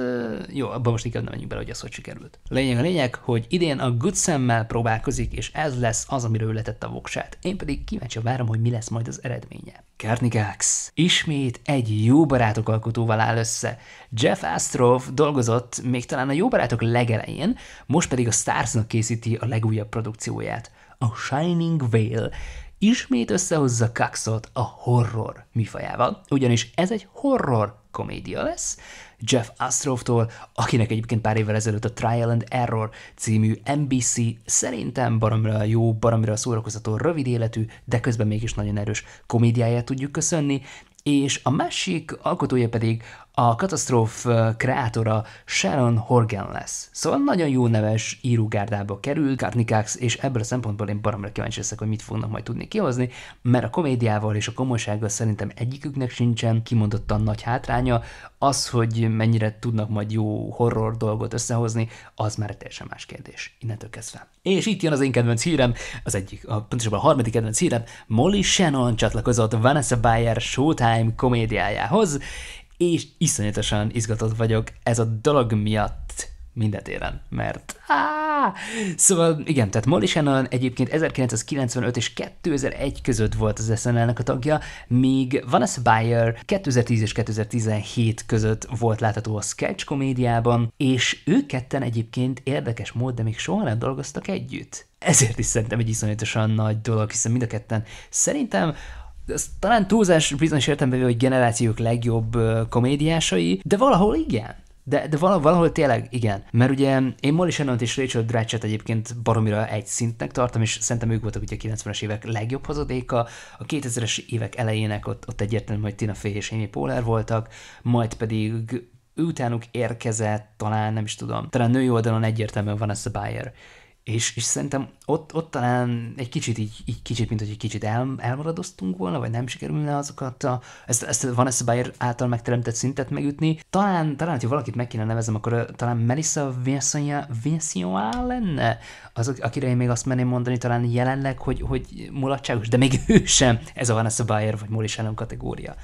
jó, abban most inkább nem menjünk bele, hogy ez hogy sikerült. Lényeg a lényeg, hogy idén a Good Sam-mel próbálkozik, és ez lesz az, amiről letett a voksát. Én pedig kíváncsi várom, hogy mi lesz majd az eredménye. Kernigax. Ismét egy jó barátok alkotóval áll össze. Jeff Astroff dolgozott még talán a jó barátok legelején, most pedig a Starsnak készíti a legújabb produkcióját. A Shining Veil ismét összehozza Kaxot a horror mifajával, ugyanis ez egy horror komédia lesz, Jeff Astroftól, akinek egyébként pár évvel ezelőtt a Trial and Error című NBC szerintem baromra jó, baromra szórakoztató, rövid életű, de közben mégis nagyon erős komédiáját tudjuk köszönni, és a másik alkotója pedig a katasztróf kreátora Sharon Horgan lesz. Szóval nagyon jó neves írógárdába kerül Karnikax, és ebből a szempontból én baromra kíváncsi leszek, hogy mit fognak majd tudni kihozni, mert a komédiával és a komolysággal szerintem egyiküknek sincsen kimondottan nagy hátránya. Az, hogy mennyire tudnak majd jó horror dolgot összehozni, az már egy teljesen más kérdés. Innentől kezdve. És itt jön az én kedvenc hírem, az egyik, a, pontosabban a harmadik kedvenc hírem, Molly Shannon csatlakozott Vanessa Bayer Showtime komédiájához, és iszonyatosan izgatott vagyok ez a dolog miatt minden téren, mert áh! Szóval igen, tehát Molly Shannon egyébként 1995 és 2001 között volt az SNL-nek a tagja, míg Vanessa Bayer 2010 és 2017 között volt látható a sketch komédiában, és ők ketten egyébként érdekes mód, de még soha nem dolgoztak együtt ezért is szerintem egy iszonyatosan nagy dolog, hiszen mind a ketten szerintem ez talán túlzás bizonyos értelemben, hogy generációk legjobb komédiásai, de valahol igen. De, de valahol, valahol tényleg igen. Mert ugye én Molly shannon és Rachel Dratchet egyébként baromira egy szintnek tartom, és szerintem ők voltak ugye a 90-es évek legjobb hozadéka. A 2000-es évek elejének ott, ott egyértelmű, hogy Tina Fey és Amy Poehler voltak, majd pedig utánuk érkezett, talán nem is tudom, talán női oldalon egyértelműen van ez a Bayer. És, és szerintem ott, ott talán egy kicsit így, így kicsit, mint hogy egy kicsit el, elmaradoztunk volna, vagy nem sikerülne azokat a, ezt, ezt van ezt Bayer által megteremtett szintet megütni. Talán, talán, hogyha valakit meg kéne nevezem, akkor talán Melissa Vincenia lenne, az, akire én még azt menném mondani talán jelenleg, hogy, hogy mulatságos, de még ő sem, ez a Vanessa Bayer vagy Shannon kategória.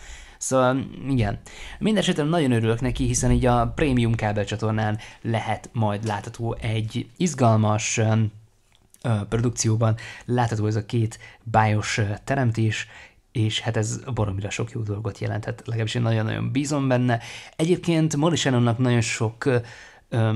Szóval igen. Mindenesetre nagyon örülök neki, hiszen így a prémium kábelcsatornán lehet majd látható egy izgalmas produkcióban látható ez a két bájos teremtés, és hát ez baromira sok jó dolgot jelenthet, legalábbis én nagyon-nagyon bízom benne. Egyébként Morris Shannonnak nagyon sok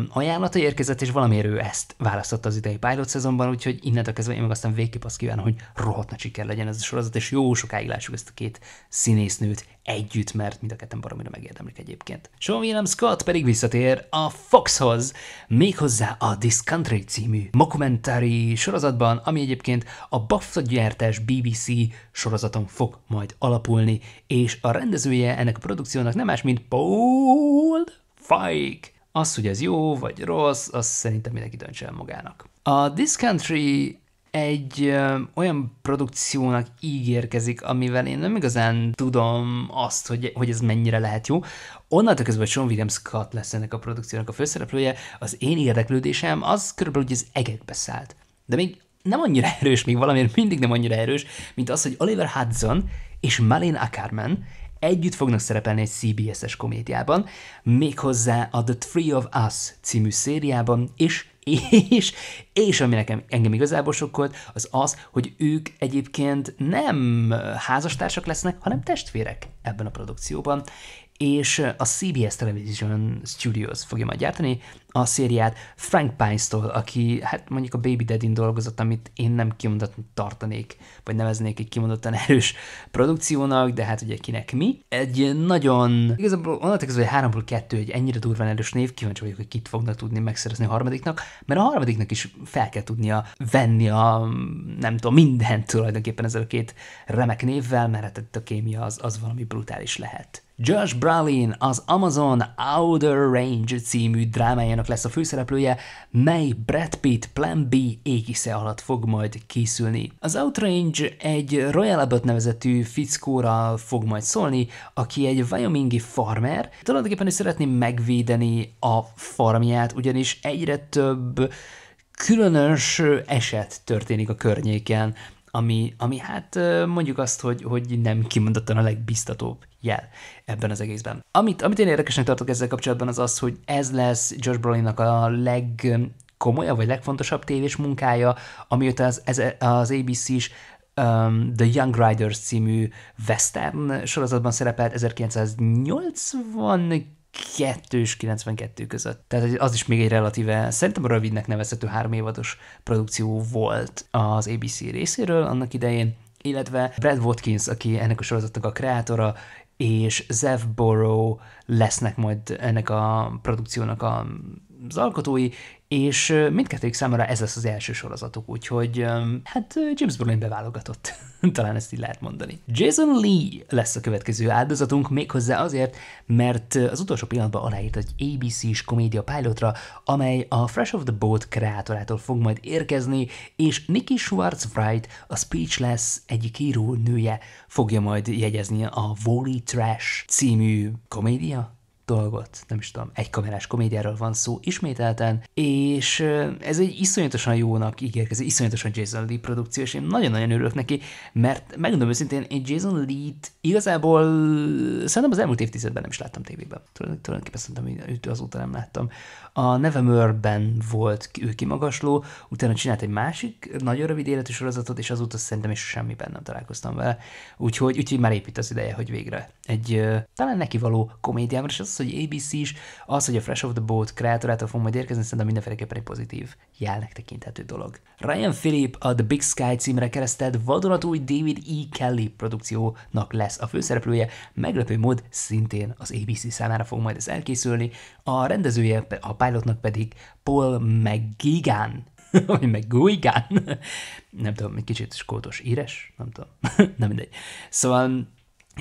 ajánlata érkezett, és valamiért ő ezt választotta az idei pilot szezonban, úgyhogy innentől kezdve én meg aztán végképp azt kívánom, hogy rohadt nagy siker legyen ez a sorozat, és jó sokáig lássuk ezt a két színésznőt együtt, mert mind a ketten baromira megérdemlik egyébként. Sean William Scott pedig visszatér a Foxhoz, méghozzá a This Country című dokumentári sorozatban, ami egyébként a BAFTA gyertes BBC sorozaton fog majd alapulni, és a rendezője ennek a produkciónak nem más, mint Paul Feig az, hogy ez jó vagy rossz, az szerintem mindenki döntse el magának. A This Country egy ö, olyan produkciónak ígérkezik, amivel én nem igazán tudom azt, hogy, hogy ez mennyire lehet jó. Onnantól kezdve hogy Sean William Scott lesz ennek a produkciónak a főszereplője, az én érdeklődésem az körülbelül hogy az egekbe szállt. De még nem annyira erős, még valamiért mindig nem annyira erős, mint az, hogy Oliver Hudson és Malin Ackerman együtt fognak szerepelni egy CBS-es komédiában, méghozzá a The Three of Us című szériában, és és, és ami nekem engem igazából sokkolt, az az, hogy ők egyébként nem házastársak lesznek, hanem testvérek ebben a produkcióban, és a CBS Television Studios fogja majd gyártani a szériát Frank Pines-tól, aki hát mondjuk a Baby Dead-in dolgozott, amit én nem kimondottan tartanék, vagy neveznék egy kimondottan erős produkciónak, de hát ugye kinek mi. Egy nagyon, igazából onnantól kezdve, hogy 3 2 egy ennyire durván erős név, kíváncsi vagyok, hogy kit fognak tudni megszerezni a harmadiknak, mert a harmadiknak is fel kell tudnia venni a, nem tudom, mindent tulajdonképpen ezzel a két remek névvel, mert hát a kémia az, az valami brutális lehet. Josh Brolin az Amazon Outer Range című drámájának lesz a főszereplője, mely Brad Pitt Plan B égisze alatt fog majd készülni. Az Outrange egy Royal Abbott nevezetű fickóra fog majd szólni, aki egy Wyomingi farmer. Tulajdonképpen is szeretné megvédeni a farmját, ugyanis egyre több különös eset történik a környéken ami, ami hát mondjuk azt, hogy, hogy nem kimondottan a legbiztatóbb jel ebben az egészben. Amit, amit én érdekesen tartok ezzel kapcsolatban az az, hogy ez lesz Josh Brolinnak a leg komolyabb vagy legfontosabb tévés munkája, amióta az, ez, az ABC is um, The Young Riders című western sorozatban szerepelt 1980 92 és 92 között. Tehát az is még egy relatíve, szerintem rövidnek nevezhető három évados produkció volt az ABC részéről annak idején, illetve Brad Watkins, aki ennek a sorozatnak a kreátora, és Zev Borrow lesznek majd ennek a produkciónak a az alkotói, és mindkettőjük számára ez lesz az első sorozatuk, úgyhogy hát James Brolin beválogatott, [LAUGHS] talán ezt így lehet mondani. Jason Lee lesz a következő áldozatunk, méghozzá azért, mert az utolsó pillanatban aláírt egy ABC-s komédia pilotra, amely a Fresh of the Boat kreátorától fog majd érkezni, és Nikki Schwartz Wright, a Speechless egyik író nője fogja majd jegyezni a Volley Trash című komédia dolgot, nem is tudom, egy kamerás komédiáról van szó ismételten, és ez egy iszonyatosan jónak ígérkező, iszonyatosan Jason Lee produkció, és én nagyon-nagyon örülök neki, mert megmondom őszintén, én Jason Lee-t igazából szerintem az elmúlt évtizedben nem is láttam tévében. Tulajdonképpen szerintem őt azóta nem láttam. A Nevermore-ben volt ő kimagasló, utána csinált egy másik nagyon rövid életű sorozatot, és azóta szerintem is semmiben nem találkoztam vele. Úgyhogy, úgyhogy már épít az ideje, hogy végre egy talán neki való komédiámra, és az hogy ABC is, az, hogy a Fresh of the Boat kreatorától fog majd érkezni, szerintem mindenféleképpen egy pozitív jelnek tekinthető dolog. Ryan Philip a The Big Sky címre keresztelt vadonatúj David E. Kelly produkciónak lesz a főszereplője, meglepő mód szintén az ABC számára fog majd ez elkészülni, a rendezője a pilotnak pedig Paul McGigan, ami [LAUGHS] meg Guigán. Nem tudom, egy kicsit skótos íres, nem tudom, [LAUGHS] nem mindegy. Szóval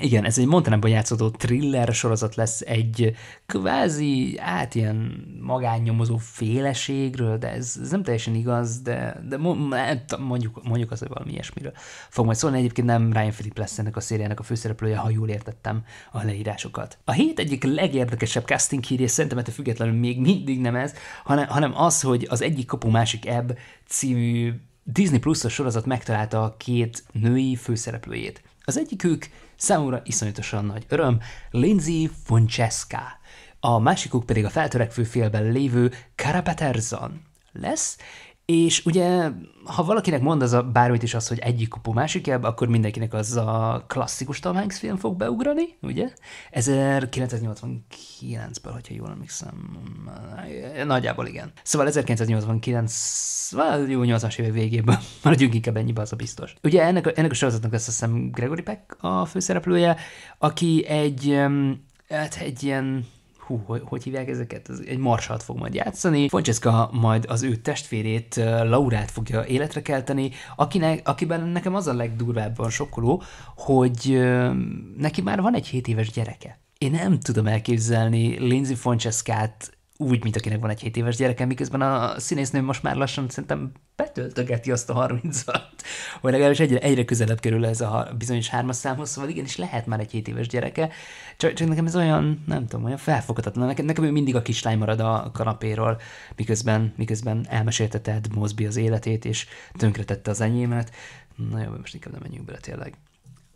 igen, ez egy Montanában játszódó thriller sorozat lesz, egy kvázi, hát ilyen magánnyomozó féleségről, de ez, ez nem teljesen igaz, de, de hát mondjuk, mondjuk az, hogy valami ilyesmiről fog majd szólni. Egyébként nem Ryan Philip lesz ennek a szériának a főszereplője, ha jól értettem a leírásokat. A hét egyik legérdekesebb casting hírje szerintem ettől függetlenül még mindig nem ez, hanem, hanem az, hogy az egyik kapu másik ebb című Disney Plus-os sorozat megtalálta a két női főszereplőjét. Az egyikük Számomra iszonyatosan nagy öröm, Lindsay Fonceska. a másikuk pedig a feltörekvő félben lévő Peterson. lesz, és ugye, ha valakinek mond az a bármit is az, hogy egyik kupu másik akkor mindenkinek az a klasszikus Tom Hanks film fog beugrani, ugye? 1989-ből, hogyha jól emlékszem, nagyjából igen. Szóval 1989, well, jó 80-as évek végében, [LAUGHS] maradjunk inkább ennyibe, az a biztos. Ugye ennek, a, ennek a sorozatnak azt hiszem Gregory Peck a főszereplője, aki egy, hát egy ilyen hú, hogy, hogy hívják ezeket? Ez egy marsalt fog majd játszani. Francesca majd az ő testvérét, Laurát fogja életre kelteni, akinek, akiben nekem az a legdurvábban sokkoló, hogy neki már van egy 7 éves gyereke. Én nem tudom elképzelni Lindsay Francescát úgy, mint akinek van egy 7 éves gyereke, miközben a színésznő most már lassan szerintem betöltögeti azt a 30-at, vagy legalábbis egyre, egyre közelebb kerül ez a bizonyos hármas számhoz, szóval igenis lehet már egy 7 éves gyereke, csak, csak nekem ez olyan, nem tudom, olyan felfoghatatlan. Nekem, nekem ő mindig a kislány marad a kanapéról, miközben, miközben elmeséltetett Mosby az életét, és tönkretette az enyémet. Na jó, most inkább nem menjünk bele tényleg.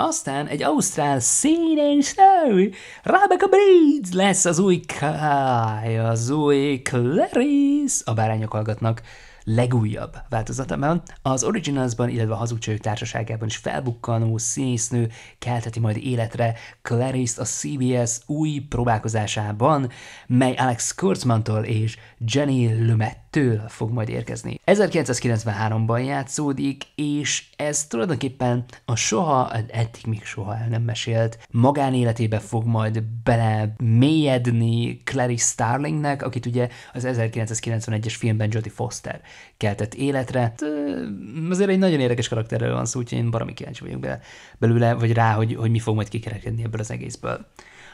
Aztán egy ausztrál színén Snow, Rebecca Breeds lesz az új Kai, az új Clarice, a bárányok hallgatnak legújabb változatában. Az Originalsban, illetve a Hazugcsajok társaságában is felbukkanó színésznő kelteti majd életre Clarice a CBS új próbálkozásában, mely Alex Kurtzmantól és Jenny Lumet tőle fog majd érkezni. 1993-ban játszódik, és ez tulajdonképpen a soha, eddig még soha el nem mesélt, magánéletébe fog majd bele mélyedni Clarice Starlingnek, akit ugye az 1991-es filmben Jodie Foster keltett életre. Hát, azért egy nagyon érdekes karakterről van szó, úgyhogy én baromi kíváncsi vagyok bele, belőle, vagy rá, hogy, hogy mi fog majd kikerekedni ebből az egészből.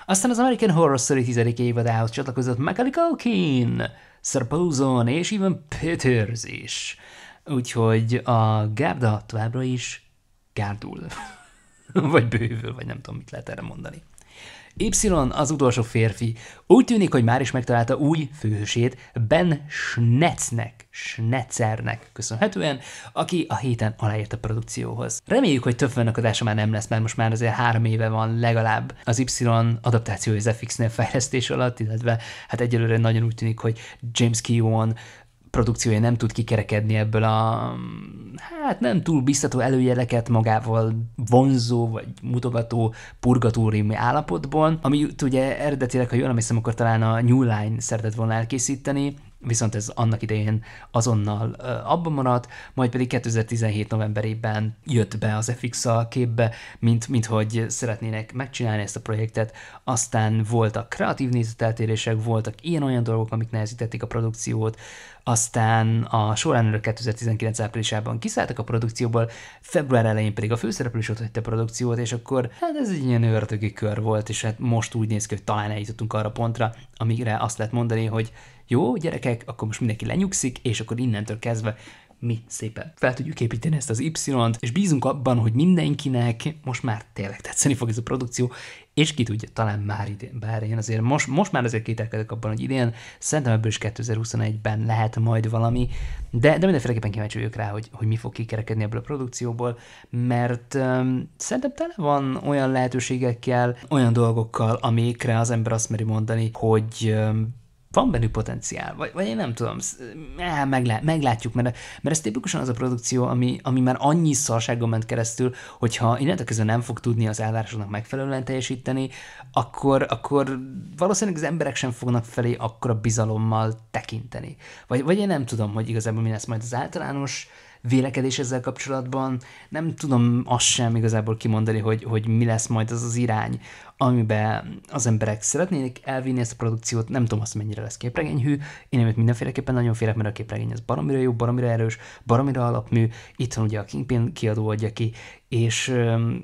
Aztán az American Horror Story 10. évadához csatlakozott Macaulay Culkin, Sarpozon és even Peters is. Úgyhogy a gárda továbbra is gárdul. [LAUGHS] vagy bővül, vagy nem tudom, mit lehet erre mondani. Y az utolsó férfi. Úgy tűnik, hogy már is megtalálta új főhősét, Ben Schnetznek, Schnetzernek köszönhetően, aki a héten aláért a produkcióhoz. Reméljük, hogy több fennakadása már nem lesz, mert most már azért három éve van legalább az Y adaptációja az FX-nél fejlesztés alatt, illetve hát egyelőre nagyon úgy tűnik, hogy James Keown produkciója nem tud kikerekedni ebből a hát nem túl biztató előjeleket magával vonzó, vagy mutogató, purgatóriumi állapotból, ami ugye eredetileg, ha jól emlékszem, akkor talán a New Line szeretett volna elkészíteni, viszont ez annak idején azonnal abban maradt, majd pedig 2017 novemberében jött be az FX a képbe, mint, mint hogy szeretnének megcsinálni ezt a projektet, aztán voltak kreatív nézeteltérések, voltak ilyen-olyan dolgok, amik nehezítették a produkciót, aztán a showrunnerök 2019 áprilisában kiszálltak a produkcióból, február elején pedig a főszereplő is ott a produkciót, és akkor hát ez egy ilyen ördögi kör volt, és hát most úgy néz ki, hogy talán eljutottunk arra pontra, amire azt lehet mondani, hogy jó, gyerekek, akkor most mindenki lenyugszik, és akkor innentől kezdve mi szépen fel tudjuk építeni ezt az Y-t, és bízunk abban, hogy mindenkinek most már tényleg tetszeni fog ez a produkció, és ki tudja, talán már idén, bár én azért most, most már azért kételkedek abban, hogy idén, szerintem ebből is 2021-ben lehet majd valami, de, de mindenféleképpen kíváncsi vagyok rá, hogy, hogy mi fog kikerekedni ebből a produkcióból, mert um, szerintem tele van olyan lehetőségekkel, olyan dolgokkal, amikre az ember azt meri mondani, hogy um, van bennük potenciál, vagy, vagy én nem tudom, eh, meglátjuk, mert, mert ez tipikusan az a produkció, ami, ami már annyi szarságon ment keresztül, hogyha innentől kezdve nem fog tudni az elvárásoknak megfelelően teljesíteni, akkor, akkor valószínűleg az emberek sem fognak felé akkora bizalommal tekinteni. Vagy, vagy én nem tudom, hogy igazából mi lesz majd az általános vélekedés ezzel kapcsolatban. Nem tudom azt sem igazából kimondani, hogy, hogy mi lesz majd az az irány, amiben az emberek szeretnének elvinni ezt a produkciót, nem tudom azt mennyire lesz képregényhű, én amit mindenféleképpen nagyon félek, mert a képregény ez baromira jó, baromira erős, baromira alapmű, itt van ugye a Kingpin kiadó adja ki, és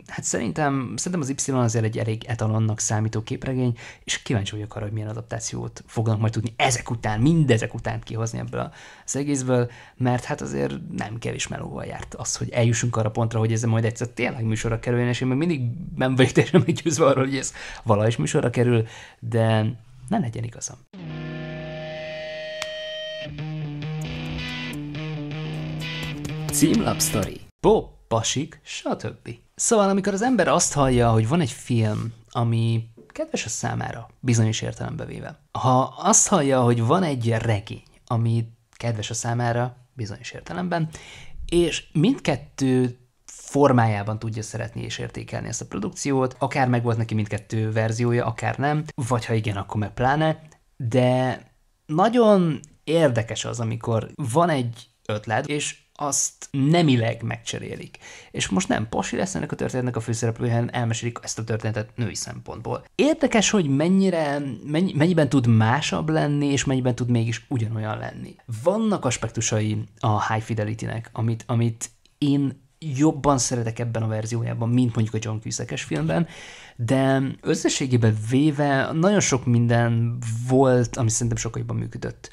hát szerintem, szerintem az Y azért egy elég etalonnak számító képregény, és kíváncsi vagyok arra, hogy milyen adaptációt fognak majd tudni ezek után, mindezek után kihozni ebből az egészből, mert hát azért nem kevés melóval járt az, hogy eljussunk arra pontra, hogy ez majd egyszer tényleg műsorra kerüljön, és én még mindig nem vagyok teljesen meggyőzve arról, hogy egész valahogy is műsorra kerül, de ne legyen igazam. Címlap Story, Bob, Pasik, stb. Szóval amikor az ember azt hallja, hogy van egy film, ami kedves a számára, bizonyos értelembe véve. Ha azt hallja, hogy van egy regény, ami kedves a számára, bizonyos értelemben, és mindkettő formájában tudja szeretni és értékelni ezt a produkciót, akár meg volt neki mindkettő verziója, akár nem, vagy ha igen, akkor meg pláne, de nagyon érdekes az, amikor van egy ötlet, és azt nemileg megcserélik. És most nem pasi lesz ennek a történetnek a főszereplője, hanem elmesélik ezt a történetet női szempontból. Érdekes, hogy mennyire, mennyi, mennyiben tud másabb lenni, és mennyiben tud mégis ugyanolyan lenni. Vannak aspektusai a High Fidelity-nek, amit, amit én jobban szeretek ebben a verziójában, mint mondjuk a John Cusack-es filmben, de összességében véve nagyon sok minden volt, ami szerintem sokkal jobban működött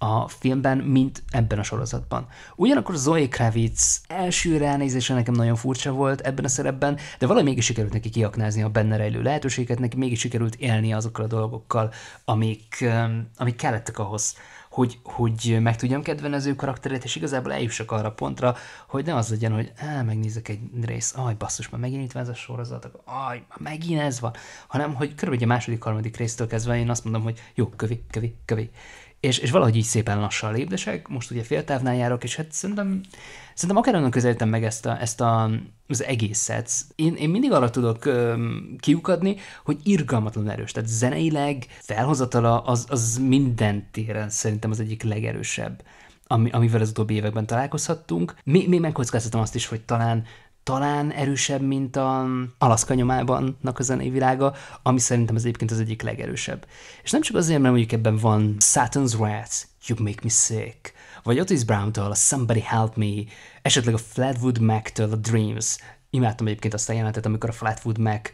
a filmben, mint ebben a sorozatban. Ugyanakkor Zoe Kravitz első ránézése nekem nagyon furcsa volt ebben a szerepben, de valami mégis sikerült neki kiaknázni a benne rejlő lehetőséget, neki mégis sikerült élni azokkal a dolgokkal, amik, um, amik kellettek ahhoz, hogy, hogy meg tudjam kedvelni az ő karakterét, és igazából eljussak arra pontra, hogy ne az legyen, hogy á, megnézek egy rész, aj, basszus, már megint itt van ez a sorozat, aj, már megint ez van, hanem, hogy körülbelül a második, harmadik résztől kezdve én azt mondom, hogy jó, kövi, kövi, kövi. És, és valahogy így szépen lassan lépdesek, most ugye féltávnál járok, és hát szerintem Szerintem akár onnan közelítem meg ezt, a, ezt a, az egészet. Én, én mindig arra tudok öm, kiukadni, hogy irgalmatlan erős. Tehát zeneileg felhozatala az, az minden téren szerintem az egyik legerősebb, ami, amivel az utóbbi években találkozhattunk. Mi, mi megkockáztatom azt is, hogy talán talán erősebb, mint a Alaszka nyomábannak a zenei világa, ami szerintem az egyébként az egyik legerősebb. És nem csak azért, mert mondjuk ebben van Saturn's Wrath, You Make Me Sick, vagy Otis Brown-tól a Somebody Help Me, esetleg a Flatwood Mac-től a Dreams. Imádtam egyébként azt a jelentet, amikor a Flatwood Mac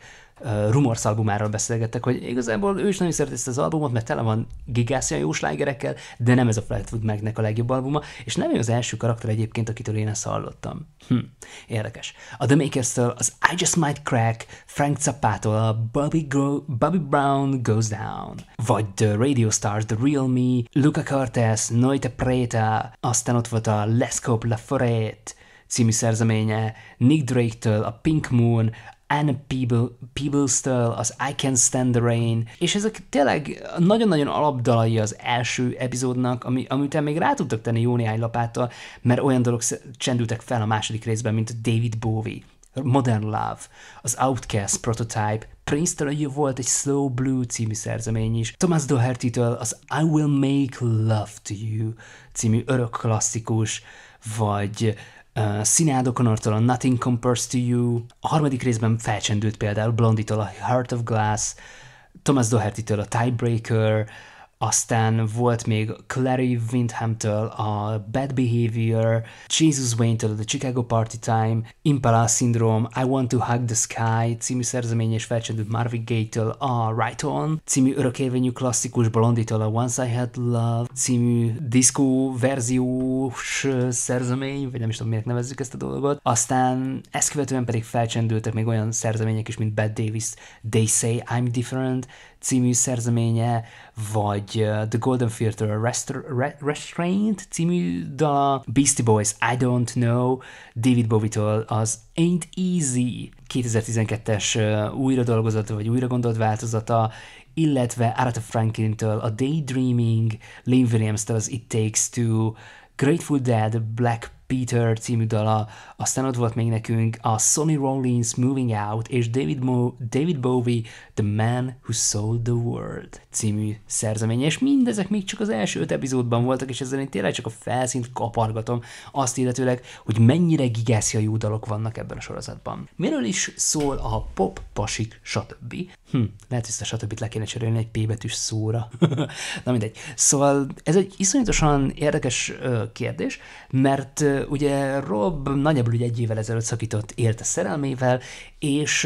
Rumors albumáról beszélgettek, hogy igazából ő is nagyon szereti ezt az albumot, mert tele van gigászian jó slágerekkel, de nem ez a Flatwood Mac-nek a legjobb albuma, és nem ő az első karakter egyébként, akitől én ezt hallottam. Hm, érdekes. A The Makers-től az I Just Might Crack, Frank Zapától a Bobby, Go- Bobby Brown Goes Down, vagy The Radio Stars, The Real Me, Luca Cortez, Noite Preta, aztán ott volt a Lescope La Forêt, című szerzeménye, Nick Drake-től a Pink Moon, Anne Peeble, Peebles-től, az I Can Stand the Rain, és ezek tényleg nagyon-nagyon alapdalai az első epizódnak, ami, amit még rá tudtak tenni jó néhány lapáttal, mert olyan dolog csendültek fel a második részben, mint David Bowie, Modern Love, az Outcast Prototype, Prince-től volt egy Slow Blue című szerzemény is, Thomas Doherty-től az I Will Make Love to You című örök klasszikus, vagy uh, Sinead O'Connortól a Nothing Compares to You, a harmadik részben felcsendült például Blonditól a Heart of Glass, Thomas Doherty-től a Tiebreaker, aztán volt még Clary Windham-től a Bad Behavior, Jesus Wayne-től a The Chicago Party Time, Impala Syndrome, I Want to Hug the Sky című szerzemény és felcsendült Marvin Gaye-től a Right On, című örökérvényű klasszikus Blonditól a Once I Had Love című diszkó verziós szerzemény, vagy nem is tudom, miért nevezzük ezt a dolgot. Aztán ezt követően pedig felcsendültek még olyan szerzemények is, mint Bad Davis, They Say I'm Different című szerzeménye, vagy uh, The Golden Theater Restra- Restraint című dala, Beastie Boys I Don't Know, David Bowie-tól az Ain't Easy 2012-es uh, újra dolgozata vagy újra gondolt változata, illetve Aretha Franklin-től a Daydreaming, Lynn Williams-től az It Takes Two, Grateful Dead, Black Peter című dala, aztán ott volt még nekünk a Sonny Rollins Moving Out és David, Mo- David Bowie The Man Who Sold the World című szerzeménye, és mindezek még csak az első öt epizódban voltak, és ezzel én tényleg csak a felszínt kapargatom, azt illetőleg, hogy mennyire gigászja a jó dalok vannak ebben a sorozatban. Miről is szól a pop, pasik, stb. Hm, lehet, hogy ezt a stb. le kéne cserélni egy P betűs szóra. [LAUGHS] Na mindegy. Szóval ez egy iszonyatosan érdekes kérdés, mert ugye Rob nagyjából egy évvel ezelőtt szakított élt a szerelmével, és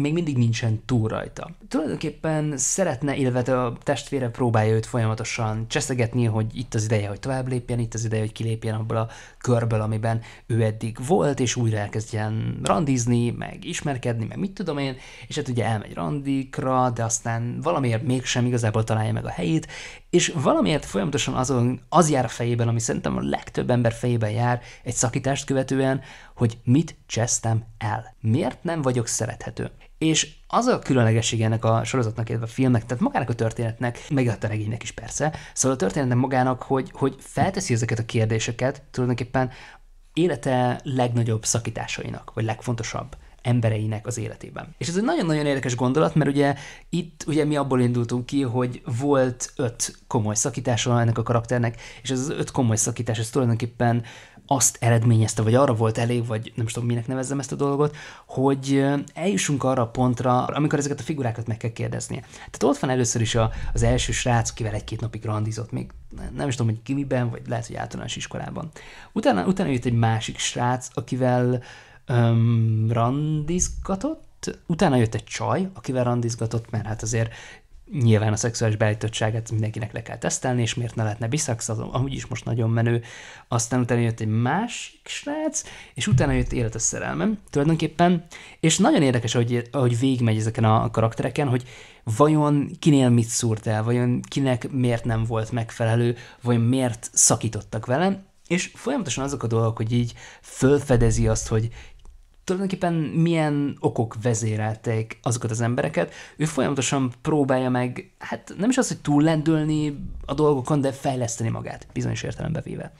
még mindig nincsen túl rajta. Tulajdonképpen szeretne, illetve a testvére próbálja őt folyamatosan cseszegetni, hogy itt az ideje, hogy tovább lépjen, itt az ideje, hogy kilépjen abból a körből, amiben ő eddig volt, és újra elkezdjen randizni, meg ismerkedni, meg mit tudom én, és hát ugye elmegy randikra, de aztán valamiért mégsem igazából találja meg a helyét, és valamiért folyamatosan azon, az jár a fejében, ami szerintem a legtöbb ember fejében jár egy szakítást követően, hogy mit csesztem el, miért nem vagyok szerethető. És az a különlegesség ennek a sorozatnak, illetve a filmnek, tehát magának a történetnek, meg a regénynek is persze, szóval a történetnek magának, hogy, hogy felteszi ezeket a kérdéseket tulajdonképpen élete legnagyobb szakításainak, vagy legfontosabb embereinek az életében. És ez egy nagyon-nagyon érdekes gondolat, mert ugye itt ugye mi abból indultunk ki, hogy volt öt komoly szakítása ennek a karakternek, és ez az öt komoly szakítás, ez tulajdonképpen azt eredményezte, vagy arra volt elég, vagy nem tudom, minek nevezzem ezt a dolgot, hogy eljussunk arra a pontra, amikor ezeket a figurákat meg kell kérdeznie. Tehát ott van először is a, az első srác, akivel egy-két napig randizott, még nem is tudom, hogy gimiben, vagy lehet, hogy általános iskolában. Utána, utána jött egy másik srác, akivel öm, randizgatott, utána jött egy csaj, akivel randizgatott, mert hát azért nyilván a szexuális beállítottságát mindenkinek le kell tesztelni, és miért ne lehetne biszex, az amúgy is most nagyon menő. Aztán utána jött egy másik srác, és utána jött élet a szerelmem tulajdonképpen, és nagyon érdekes, ahogy, ahogy végigmegy ezeken a karaktereken, hogy vajon kinél mit szúrt el, vajon kinek miért nem volt megfelelő, vagy miért szakítottak velem, és folyamatosan azok a dolgok, hogy így fölfedezi azt, hogy tulajdonképpen milyen okok vezérelték azokat az embereket. Ő folyamatosan próbálja meg, hát nem is az, hogy túllendülni a dolgokon, de fejleszteni magát, bizonyos értelembe véve.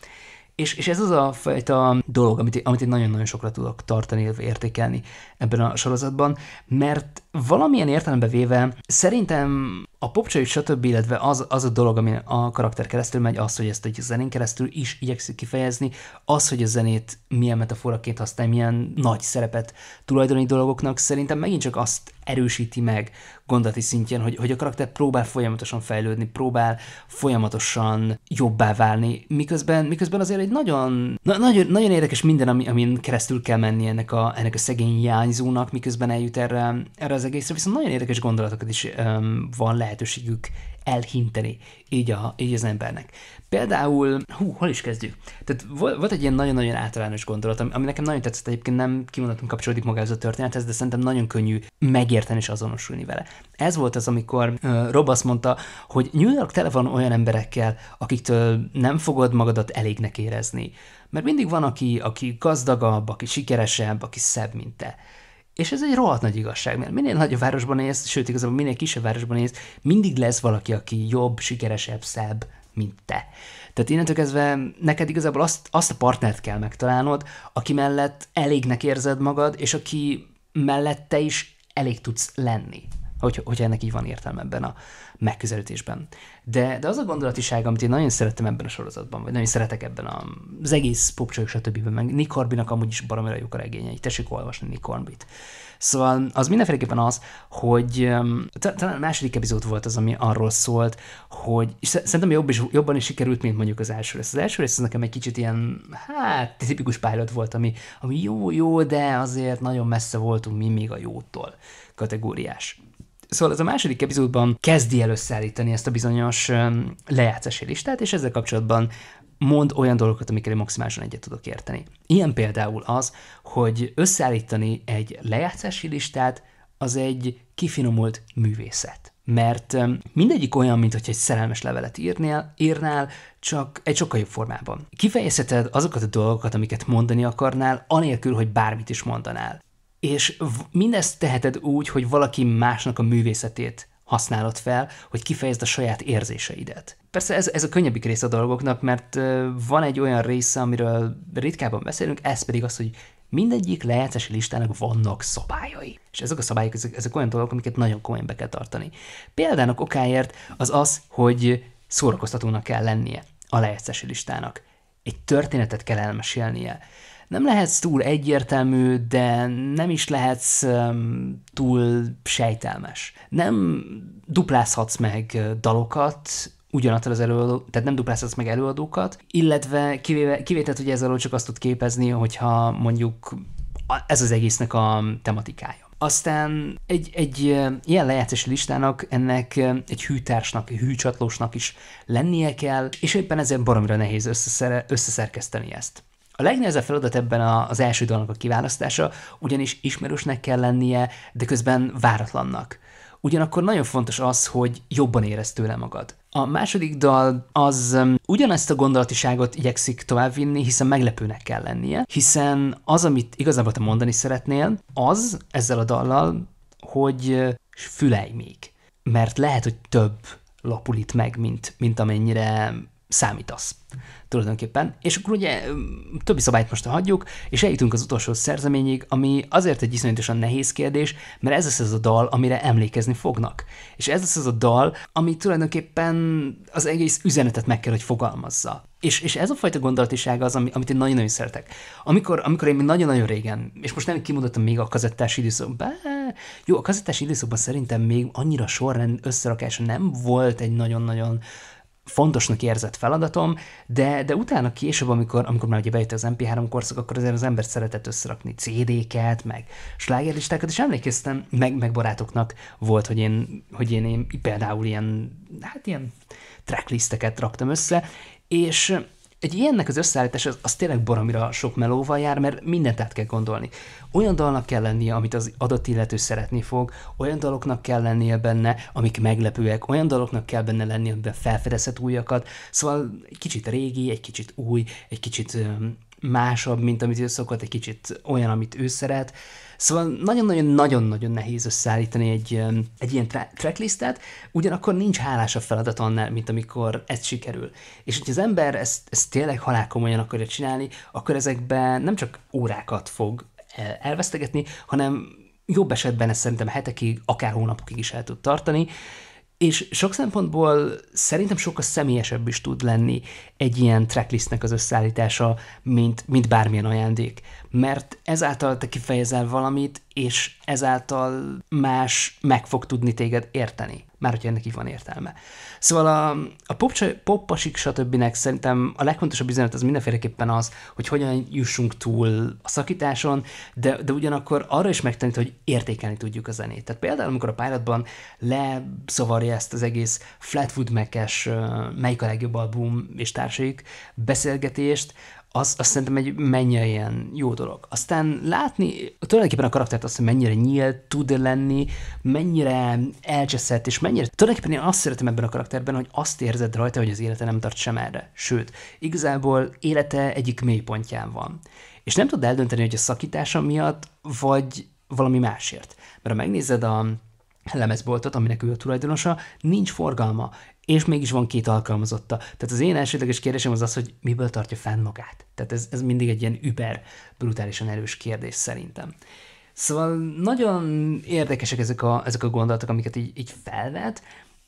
És, és ez az a fajta dolog, amit, amit én nagyon-nagyon sokra tudok tartani, értékelni ebben a sorozatban, mert valamilyen értelembe véve szerintem a popcsai, stb., illetve az, az a dolog, ami a karakter keresztül megy, az, hogy ezt egy zenén keresztül is igyekszik kifejezni, az, hogy a zenét milyen metaforaként használ, milyen nagy szerepet tulajdoni dolgoknak, szerintem megint csak azt erősíti meg gondati szintjén, hogy, hogy a karakter próbál folyamatosan fejlődni, próbál folyamatosan jobbá válni, miközben, miközben azért egy nagyon, na, nagyon, nagyon érdekes minden, ami, amin keresztül kell menni ennek a, ennek a szegény hiányzónak, miközben eljut erre, erre az egészre, viszont nagyon érdekes gondolatokat is um, van lehetőségük elhinteni így, a, így az embernek. Például, hú, hol is kezdjük? Tehát volt egy ilyen nagyon-nagyon általános gondolat, ami, ami nekem nagyon tetszett, egyébként nem kimondottan kapcsolódik magához a történethez, de szerintem nagyon könnyű megérteni és azonosulni vele. Ez volt az, amikor uh, Rob azt mondta, hogy New York tele van olyan emberekkel, akiktől nem fogod magadat elégnek érezni. Mert mindig van, aki, aki gazdagabb, aki sikeresebb, aki szebb, mint te. És ez egy rohadt nagy igazság, mert minél nagyobb városban élsz, sőt igazából minél kisebb városban élsz, mindig lesz valaki, aki jobb, sikeresebb, szebb, mint te. Tehát innentől kezdve neked igazából azt, azt a partnert kell megtalálnod, aki mellett elégnek érzed magad, és aki mellette is elég tudsz lenni, hogy, hogyha ennek így van értelme ebben a, megközelítésben. De, de az a gondolatiság, amit én nagyon szerettem ebben a sorozatban, vagy nagyon szeretek ebben a, az egész popcsajok, stb. meg Nick Harbinak amúgy is baromira jók a regényei. Tessék olvasni Nick Harbit. Szóval az mindenféleképpen az, hogy talán a második epizód volt az, ami arról szólt, hogy és szerintem jobb is, jobban is sikerült, mint mondjuk az első rész. Az első rész az nekem egy kicsit ilyen, hát, tipikus pilot volt, ami, ami jó, jó, de azért nagyon messze voltunk mi még a jótól kategóriás Szóval ez a második epizódban kezdi el összeállítani ezt a bizonyos lejátszási listát, és ezzel kapcsolatban mond olyan dolgokat, amikkel maximálisan egyet tudok érteni. Ilyen például az, hogy összeállítani egy lejátszási listát, az egy kifinomult művészet. Mert mindegyik olyan, mint hogy egy szerelmes levelet írnél, írnál, csak egy sokkal jobb formában. Kifejezheted azokat a dolgokat, amiket mondani akarnál, anélkül, hogy bármit is mondanál és mindezt teheted úgy, hogy valaki másnak a művészetét használod fel, hogy kifejezd a saját érzéseidet. Persze ez, ez a könnyebbik része a dolgoknak, mert van egy olyan része, amiről ritkábban beszélünk, ez pedig az, hogy mindegyik lejátszási listának vannak szabályai. És ezek a szabályok, ezek, ezek olyan dolgok, amiket nagyon komolyan be kell tartani. Példának okáért az az, hogy szórakoztatónak kell lennie a lejátszási listának. Egy történetet kell elmesélnie nem lehetsz túl egyértelmű, de nem is lehetsz um, túl sejtelmes. Nem duplázhatsz meg dalokat, ugyanattal az előadó, tehát nem duplázhatsz meg előadókat, illetve kivétel, kivételt ugye ez alól csak azt tud képezni, hogyha mondjuk ez az egésznek a tematikája. Aztán egy, egy ilyen lejátszási listának ennek egy hűtársnak, egy hűcsatlósnak is lennie kell, és éppen ezért baromira nehéz összeszer- összeszerkeszteni ezt. A legnehezebb feladat ebben az első dalnak a kiválasztása, ugyanis ismerősnek kell lennie, de közben váratlannak. Ugyanakkor nagyon fontos az, hogy jobban érezd tőle magad. A második dal az um, ugyanezt a gondolatiságot igyekszik továbbvinni, hiszen meglepőnek kell lennie, hiszen az, amit igazából te mondani szeretnél, az ezzel a dallal, hogy uh, fülej még. Mert lehet, hogy több lapul itt meg, mint, mint amennyire számítasz tulajdonképpen. És akkor ugye többi szabályt most hagyjuk, és eljutunk az utolsó szerzeményig, ami azért egy iszonyatosan nehéz kérdés, mert ez lesz az a dal, amire emlékezni fognak. És ez lesz az a dal, ami tulajdonképpen az egész üzenetet meg kell, hogy fogalmazza. És, és ez a fajta gondolatiság az, ami, amit én nagyon-nagyon szeretek. Amikor, amikor én még nagyon-nagyon régen, és most nem kimondottam még a kazettás időszakban, jó, a kazettás időszakban szerintem még annyira sorrend összerakása nem volt egy nagyon-nagyon uh, fontosnak érzett feladatom, de, de utána később, amikor, amikor már ugye bejött az MP3 korszak, akkor azért az ember szeretett összerakni CD-ket, meg slágerlistákat, és emlékeztem, meg, meg barátoknak volt, hogy én, hogy én, én például ilyen, hát ilyen tracklisteket raktam össze, és egy ilyennek az összeállítás az, az tényleg baromira sok melóval jár, mert mindent át kell gondolni. Olyan dalnak kell lennie, amit az adott illető szeretni fog, olyan daloknak kell lennie benne, amik meglepőek, olyan daloknak kell benne lennie, amiben felfedezhet újakat, szóval egy kicsit régi, egy kicsit új, egy kicsit másabb, mint amit ő szokott, egy kicsit olyan, amit ő szeret. Uh, Szóval nagyon-nagyon-nagyon-nagyon nehéz összeállítani egy, egy ilyen tracklistet, ugyanakkor nincs hálásabb feladat annál, mint amikor ez sikerül. És hogyha az ember ezt, ezt tényleg komolyan akarja csinálni, akkor ezekben nem csak órákat fog e, elvesztegetni, hanem jobb esetben ez szerintem hetekig, akár hónapokig is el tud tartani, és sok szempontból szerintem sokkal személyesebb is tud lenni egy ilyen tracklistnek az összeállítása, mint, mint bármilyen ajándék. Mert ezáltal te kifejezel valamit, és ezáltal más meg fog tudni téged érteni már hogy ennek így van értelme. Szóval a, a pop, poppasik, stb. szerintem a legfontosabb üzenet az mindenféleképpen az, hogy hogyan jussunk túl a szakításon, de, de ugyanakkor arra is megtanít, hogy értékelni tudjuk a zenét. Tehát például, amikor a pilotban leszavarja ezt az egész Flatwood mac melyik a legjobb album és társaik beszélgetést, az, azt szerintem egy mennyire ilyen jó dolog. Aztán látni tulajdonképpen a karaktert azt, hogy mennyire nyílt tud lenni, mennyire elcseszett, és mennyire... Tulajdonképpen én azt szeretem ebben a karakterben, hogy azt érzed rajta, hogy az élete nem tart sem erre. Sőt, igazából élete egyik mélypontján van. És nem tud eldönteni, hogy a szakítása miatt, vagy valami másért. Mert ha megnézed a lemezboltot, aminek ő a tulajdonosa, nincs forgalma, és mégis van két alkalmazotta. Tehát az én elsődleges kérdésem az az, hogy miből tartja fenn magát. Tehát ez, ez mindig egy ilyen über, brutálisan erős kérdés szerintem. Szóval nagyon érdekesek ezek a, ezek a gondolatok, amiket így, így felvet,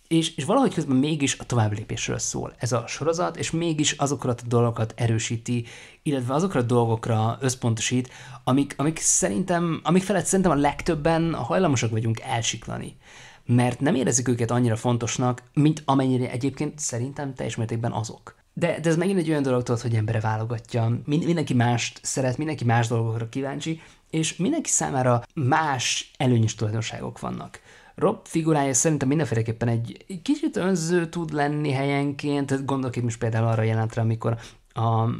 és, és valahogy közben mégis a továbblépésről szól ez a sorozat, és mégis azokat a dolgokat erősíti, illetve azokra a dolgokra összpontosít, amik, amik szerintem, amik felett szerintem a legtöbben hajlamosak vagyunk elsiklani mert nem érezzük őket annyira fontosnak, mint amennyire egyébként szerintem teljes mértékben azok. De, de ez megint egy olyan dolog, tudod, hogy embere válogatja, Mind, mindenki mást szeret, mindenki más dolgokra kíváncsi, és mindenki számára más előnyös tulajdonságok vannak. Rob figurája szerintem mindenféleképpen egy kicsit önző tud lenni helyenként, tehát gondolok itt most például arra jelentre, amikor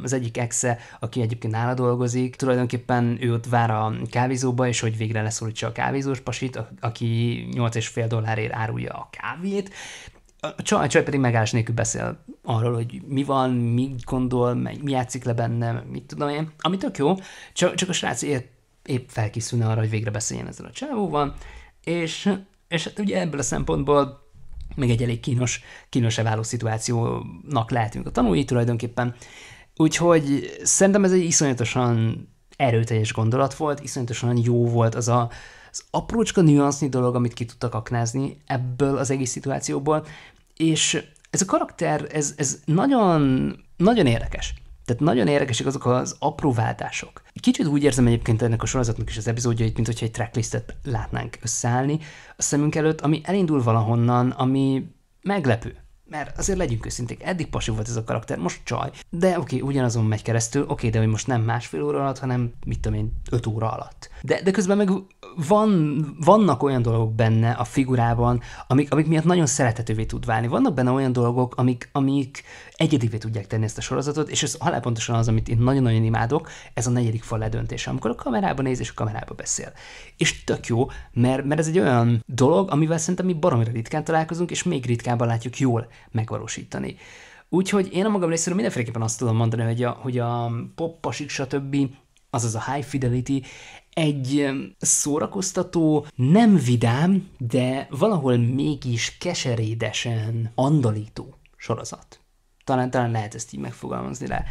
az egyik exe, aki egyébként nála dolgozik, tulajdonképpen ő ott vár a kávézóba, és hogy végre leszólítsa a kávézós pasit, aki 8,5 dollárért árulja a kávét, a csaj, a csaj pedig megállás nélkül beszél arról, hogy mi van, mi gondol, mi játszik le bennem, mit tudom én, ami tök jó, csak, csak a srác épp, épp felkészülne arra, hogy végre beszéljen ezzel a csávóval, és, és hát ugye ebből a szempontból meg egy elég kínos, kínos váló szituációnak lehetünk a tanulói tulajdonképpen. Úgyhogy szerintem ez egy iszonyatosan erőteljes gondolat volt, iszonyatosan jó volt az a, az aprócska nüansznyi dolog, amit ki tudtak aknázni ebből az egész szituációból, és ez a karakter, ez, ez nagyon, nagyon érdekes. Tehát nagyon érdekesek azok az apró váltások. Kicsit úgy érzem egyébként ennek a sorozatnak is az epizódjait, mint hogyha egy tracklistet látnánk összeállni a szemünk előtt, ami elindul valahonnan, ami meglepő. Mert azért legyünk őszinték, eddig pasi volt ez a karakter, most csaj. De oké, okay, ugyanazon megy keresztül, oké, okay, de hogy most nem másfél óra alatt, hanem mit tudom én, öt óra alatt. De, de közben meg van, vannak olyan dolgok benne a figurában, amik, amik miatt nagyon szeretetővé tud válni. Vannak benne olyan dolgok, amik, amik egyedivé tudják tenni ezt a sorozatot, és ez halálpontosan az, amit én nagyon-nagyon imádok, ez a negyedik fal ledöntése, amikor a kamerában néz és a kamerába beszél. És tök jó, mert, mert ez egy olyan dolog, amivel szerintem mi baromira ritkán találkozunk, és még ritkábban látjuk jól megvalósítani. Úgyhogy én a magam részéről mindenféleképpen azt tudom mondani, hogy a, hogy a poppasik, stb., azaz a high fidelity, egy szórakoztató, nem vidám, de valahol mégis keserédesen andalító sorozat. Talán, talán lehet ezt így megfogalmazni rá.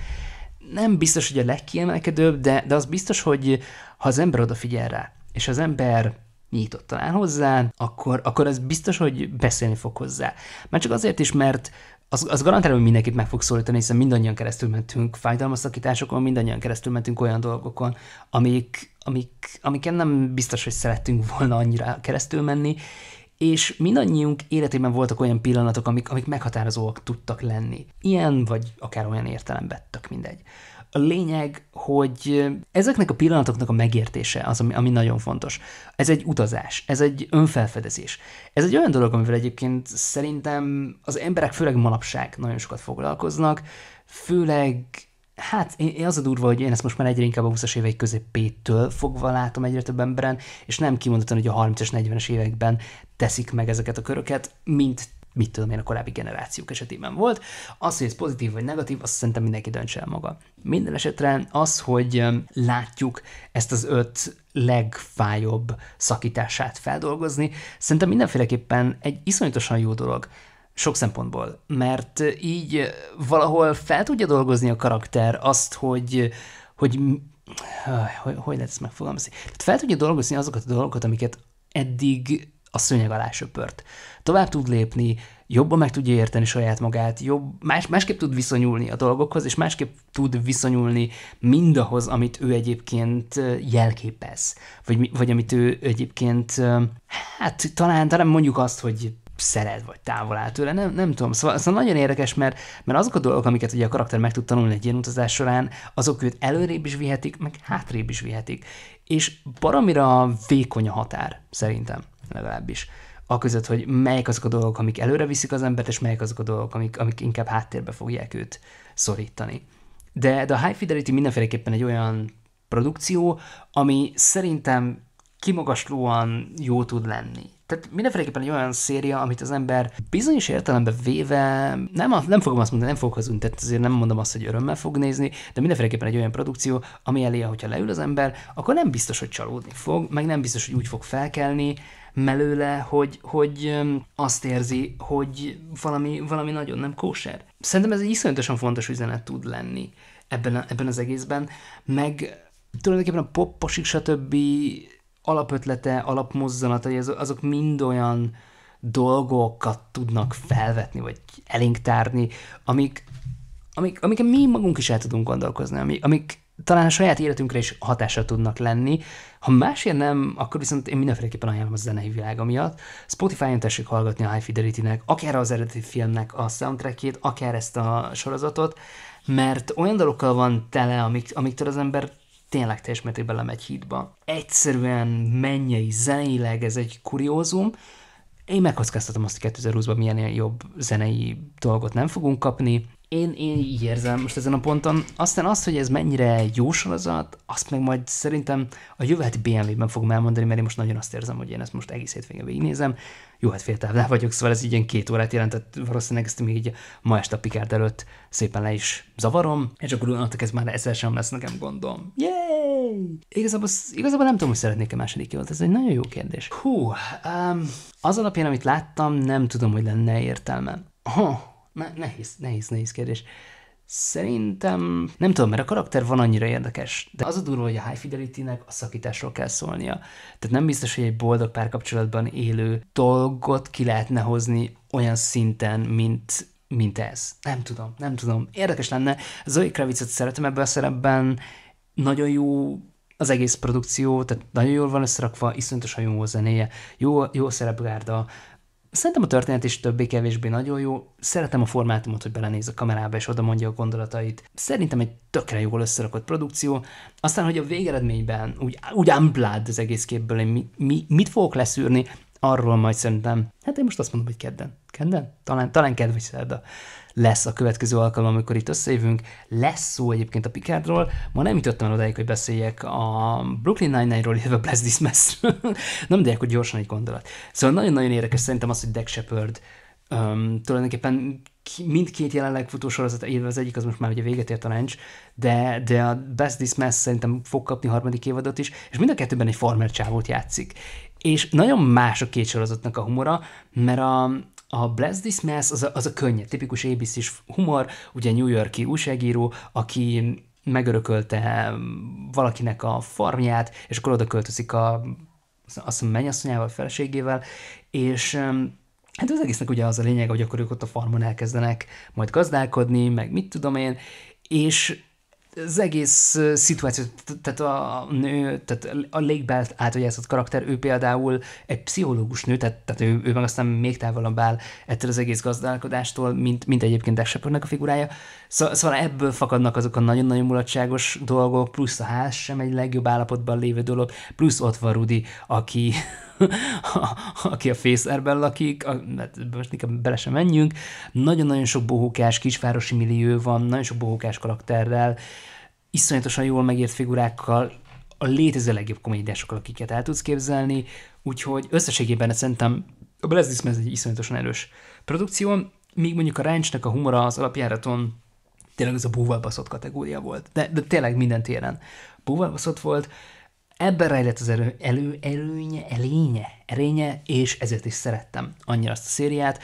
Nem biztos, hogy a legkiemelkedőbb, de, de az biztos, hogy ha az ember odafigyel rá, és az ember nyitottan áll hozzá, akkor, akkor ez biztos, hogy beszélni fog hozzá. Már csak azért is, mert az, az garantálom, hogy mindenkit meg fog szólítani, hiszen mindannyian keresztül mentünk fájdalmaszakításokon, mindannyian keresztül mentünk olyan dolgokon, amik, amik, amiken nem biztos, hogy szerettünk volna annyira keresztül menni, és mindannyiunk életében voltak olyan pillanatok, amik, amik meghatározóak tudtak lenni. Ilyen, vagy akár olyan értelemben, tök mindegy. A lényeg, hogy ezeknek a pillanatoknak a megértése az, ami, ami nagyon fontos. Ez egy utazás, ez egy önfelfedezés. Ez egy olyan dolog, amivel egyébként szerintem az emberek főleg manapság nagyon sokat foglalkoznak, főleg Hát én, én az a durva, hogy én ezt most már egyre inkább a 20-as évek közepétől fogva látom egyre több emberen, és nem kimondottan, hogy a 30-es, 40-es években teszik meg ezeket a köröket, mint mit tudom én, a korábbi generációk esetében volt. Az, hogy ez pozitív vagy negatív, azt szerintem mindenki döntse el maga. Minden esetre az, hogy látjuk ezt az öt legfájóbb szakítását feldolgozni, szerintem mindenféleképpen egy iszonyatosan jó dolog. Sok szempontból, mert így valahol fel tudja dolgozni a karakter azt, hogy, hogy hogy, hogy lehet ezt megfogalmazni? Tehát fel tudja dolgozni azokat a dolgokat, amiket eddig a szőnyeg alá söpört. Tovább tud lépni, jobban meg tudja érteni saját magát, jobb, más, másképp tud viszonyulni a dolgokhoz, és másképp tud viszonyulni mindahhoz, amit ő egyébként jelképez, vagy, vagy amit ő egyébként, hát talán, talán mondjuk azt, hogy szeret, vagy távol áll tőle, nem, nem tudom. Szóval, szóval nagyon érdekes, mert, mert azok a dolgok, amiket ugye a karakter meg tud tanulni egy ilyen utazás során, azok őt előrébb is vihetik, meg hátrébb is vihetik. És baromira vékony a határ, szerintem legalábbis. Aközött, hogy melyek azok a dolgok, amik előre viszik az embert, és melyek azok a dolgok, amik, amik inkább háttérbe fogják őt szorítani. De, de a High Fidelity mindenféleképpen egy olyan produkció, ami szerintem kimagaslóan jó tud lenni. Tehát mindenféleképpen egy olyan széria, amit az ember bizonyos értelemben véve, nem, nem fogom azt mondani, nem fogok hazudni, tehát azért nem mondom azt, hogy örömmel fog nézni, de mindenféleképpen egy olyan produkció, ami elé, hogyha leül az ember, akkor nem biztos, hogy csalódni fog, meg nem biztos, hogy úgy fog felkelni, melőle, hogy, hogy azt érzi, hogy valami, valami nagyon nem kóser. Szerintem ez egy iszonyatosan fontos üzenet tud lenni ebben, a, ebben az egészben, meg tulajdonképpen a popposik, stb. alapötlete, alapmozzanatai, azok mind olyan dolgokat tudnak felvetni, vagy elinktárni, amik, amik, amiket mi magunk is el tudunk gondolkozni, amik talán a saját életünkre is hatása tudnak lenni. Ha másért nem, akkor viszont én mindenféleképpen ajánlom a zenei világa miatt. Spotify-on tessék hallgatni a High Fidelity-nek, akár az eredeti filmnek a soundtrackjét, akár ezt a sorozatot, mert olyan dalokkal van tele, amik, amiktől az ember tényleg teljes mértékben lemegy hídba. Egyszerűen mennyei zeneileg ez egy kuriózum, én megkockáztatom azt, hogy 2020-ban milyen jobb zenei dolgot nem fogunk kapni, én, én így érzem most ezen a ponton. Aztán azt hogy ez mennyire jó sorozat, azt meg majd szerintem a jövő heti BMW-ben fogom elmondani, mert én most nagyon azt érzem, hogy én ezt most egész hétvégén végignézem. Jó, hát féltávlá vagyok, szóval ez így ilyen két órát jelentett, valószínűleg ezt még így ma este a Picard előtt szépen le is zavarom, és akkor onnantól ez már ezzel sem lesz nekem gondom. Yay! Igazából, igazából nem tudom, hogy szeretnék-e második évad, ez egy nagyon jó kérdés. Hú, um, az alapján, amit láttam, nem tudom, hogy lenne értelme. Huh nehéz, nehéz, nehéz kérdés. Szerintem, nem tudom, mert a karakter van annyira érdekes, de az a durva, hogy a High Fidelity-nek a szakításról kell szólnia. Tehát nem biztos, hogy egy boldog párkapcsolatban élő dolgot ki lehetne hozni olyan szinten, mint, mint ez. Nem tudom, nem tudom. Érdekes lenne. Zoe Kravitzot szeretem ebben a szerepben, nagyon jó az egész produkció, tehát nagyon jól van összerakva, iszonyatos a jó zenéje, jó, jó szerepgárda, Szerintem a történet is többé-kevésbé nagyon jó. Szeretem a formátumot, hogy belenéz a kamerába és oda mondja a gondolatait. Szerintem egy tökre jól összerakott produkció. Aztán, hogy a végeredményben úgy, úgy unblood az egész képből, hogy mi, mi, mit fogok leszűrni, arról majd szerintem, hát én most azt mondom, hogy kedden. Kedden? Talán, talán kedd vagy szerda lesz a következő alkalom, amikor itt összejövünk. Lesz szó egyébként a Picardról. Ma nem jutottam el odáig, hogy beszéljek a Brooklyn Nine-Nine-ról, illetve a Bless [LAUGHS] This nem, de hogy gyorsan egy gondolat. Szóval nagyon-nagyon érdekes szerintem az, hogy Deck Shepard um, tulajdonképpen mindkét jelenleg futósorozat, illetve az egyik az most már ugye véget ért a lencs, de, de a Best Dismass szerintem fog kapni harmadik évadot is, és mind a kettőben egy farmer csávót játszik és nagyon más a két sorozatnak a humora, mert a, a Bless This Mess az a, az a könnyed, tipikus abc humor, ugye New Yorki újságíró, aki megörökölte valakinek a farmját, és akkor oda költözik a azt mondja, mennyasszonyával, feleségével, és hát az egésznek ugye az a lényeg, hogy akkor ők ott a farmon elkezdenek majd gazdálkodni, meg mit tudom én, és az egész szituáció, tehát a nő, tehát a légbelt által karakter, ő például egy pszichológus nő, tehát, tehát ő, ő meg aztán még távolabb áll ettől az egész gazdálkodástól, mint, mint egyébként Dexepornak a figurája, Szóval, szóval ebből fakadnak azok a nagyon-nagyon mulatságos dolgok, plusz a ház sem egy legjobb állapotban lévő dolog, plusz ott van Rudi, aki, [LAUGHS] aki a fészerben lakik, a, most inkább bele sem menjünk, nagyon-nagyon sok bohókás kisvárosi millió van, nagyon sok bohókás karakterrel, iszonyatosan jól megért figurákkal, a létező legjobb komédiásokkal, akiket el tudsz képzelni, úgyhogy összességében szerintem a Blazing egy iszonyatosan erős produkció, míg mondjuk a Ráncsnak a humora az alapjáraton tényleg ez a búval baszott kategória volt, de, de tényleg minden téren búval baszott volt, Ebben rejlett az erő, elő, előnye, elénye, erénye, és ezért is szerettem annyira azt a szériát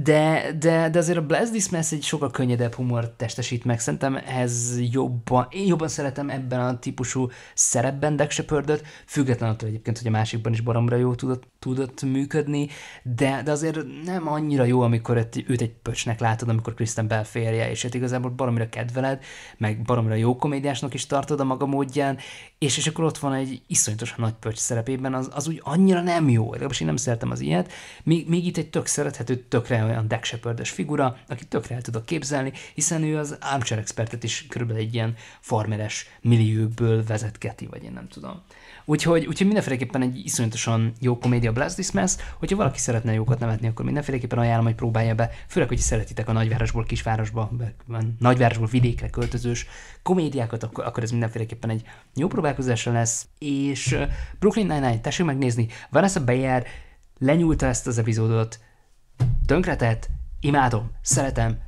de, de, de azért a Blast Dismiss egy sokkal könnyedebb humor testesít meg. Szerintem ez jobban, én jobban szeretem ebben a típusú szerepben Dex Shepardot, független attól egyébként, hogy a másikban is baromra jó tudott, tudott működni, de, de azért nem annyira jó, amikor egy, őt egy pöcsnek látod, amikor Kristen Bell férje, és hát igazából baromra kedveled, meg baromra jó komédiásnak is tartod a maga módján, és, és akkor ott van egy iszonyatosan nagy pöcs szerepében, az, az úgy annyira nem jó, legalábbis én nem szeretem az ilyet, még, még itt egy tök szerethető, tökre csaj olyan Dak shepard figura, aki tökre el tudok képzelni, hiszen ő az Armchair Expertet is körülbelül egy ilyen farmeres millióból vezetketi, vagy én nem tudom. Úgyhogy, úgyhogy mindenféleképpen egy iszonyatosan jó komédia Blast Dismas, hogyha valaki szeretne jókat nevetni, akkor mindenféleképpen ajánlom, hogy próbálja be, főleg, hogy szeretitek a nagyvárosból kisvárosba, nagyvárosból vidékre költözős komédiákat, akkor, akkor ez mindenféleképpen egy jó próbálkozásra lesz, és Brooklyn Nine-Nine, tessék megnézni, Vanessa Bayer lenyúlta ezt az epizódot, tönkretett, imádom, szeretem,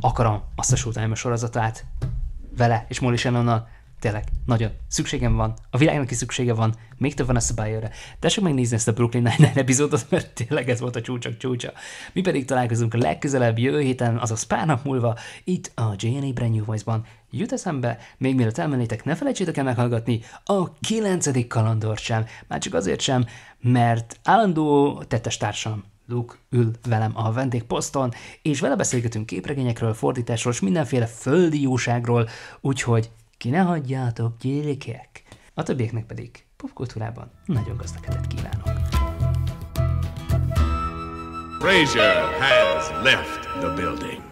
akarom azt a Showtime sorozatát vele és Molly Shannonnal, tényleg nagyon szükségem van, a világnak is szüksége van, még több van a szabályra. Tessék megnézni ezt a Brooklyn Nine-Nine epizódot, mert tényleg ez volt a csúcsak csúcsa. Mi pedig találkozunk a legközelebb jövő héten, azaz pár nap múlva, itt a JNA Brand New Voice-ban. Jut eszembe, még mielőtt elmennétek, ne felejtsétek el meghallgatni a kilencedik kalandort sem, már csak azért sem, mert állandó társam Luke ül velem a vendégposzton, és vele beszélgetünk képregényekről, fordításról, és mindenféle földi jóságról, úgyhogy ki ne hagyjátok, gyerekek! A többieknek pedig popkultúrában nagyon gazdakedet kívánok! Frazier has left the building.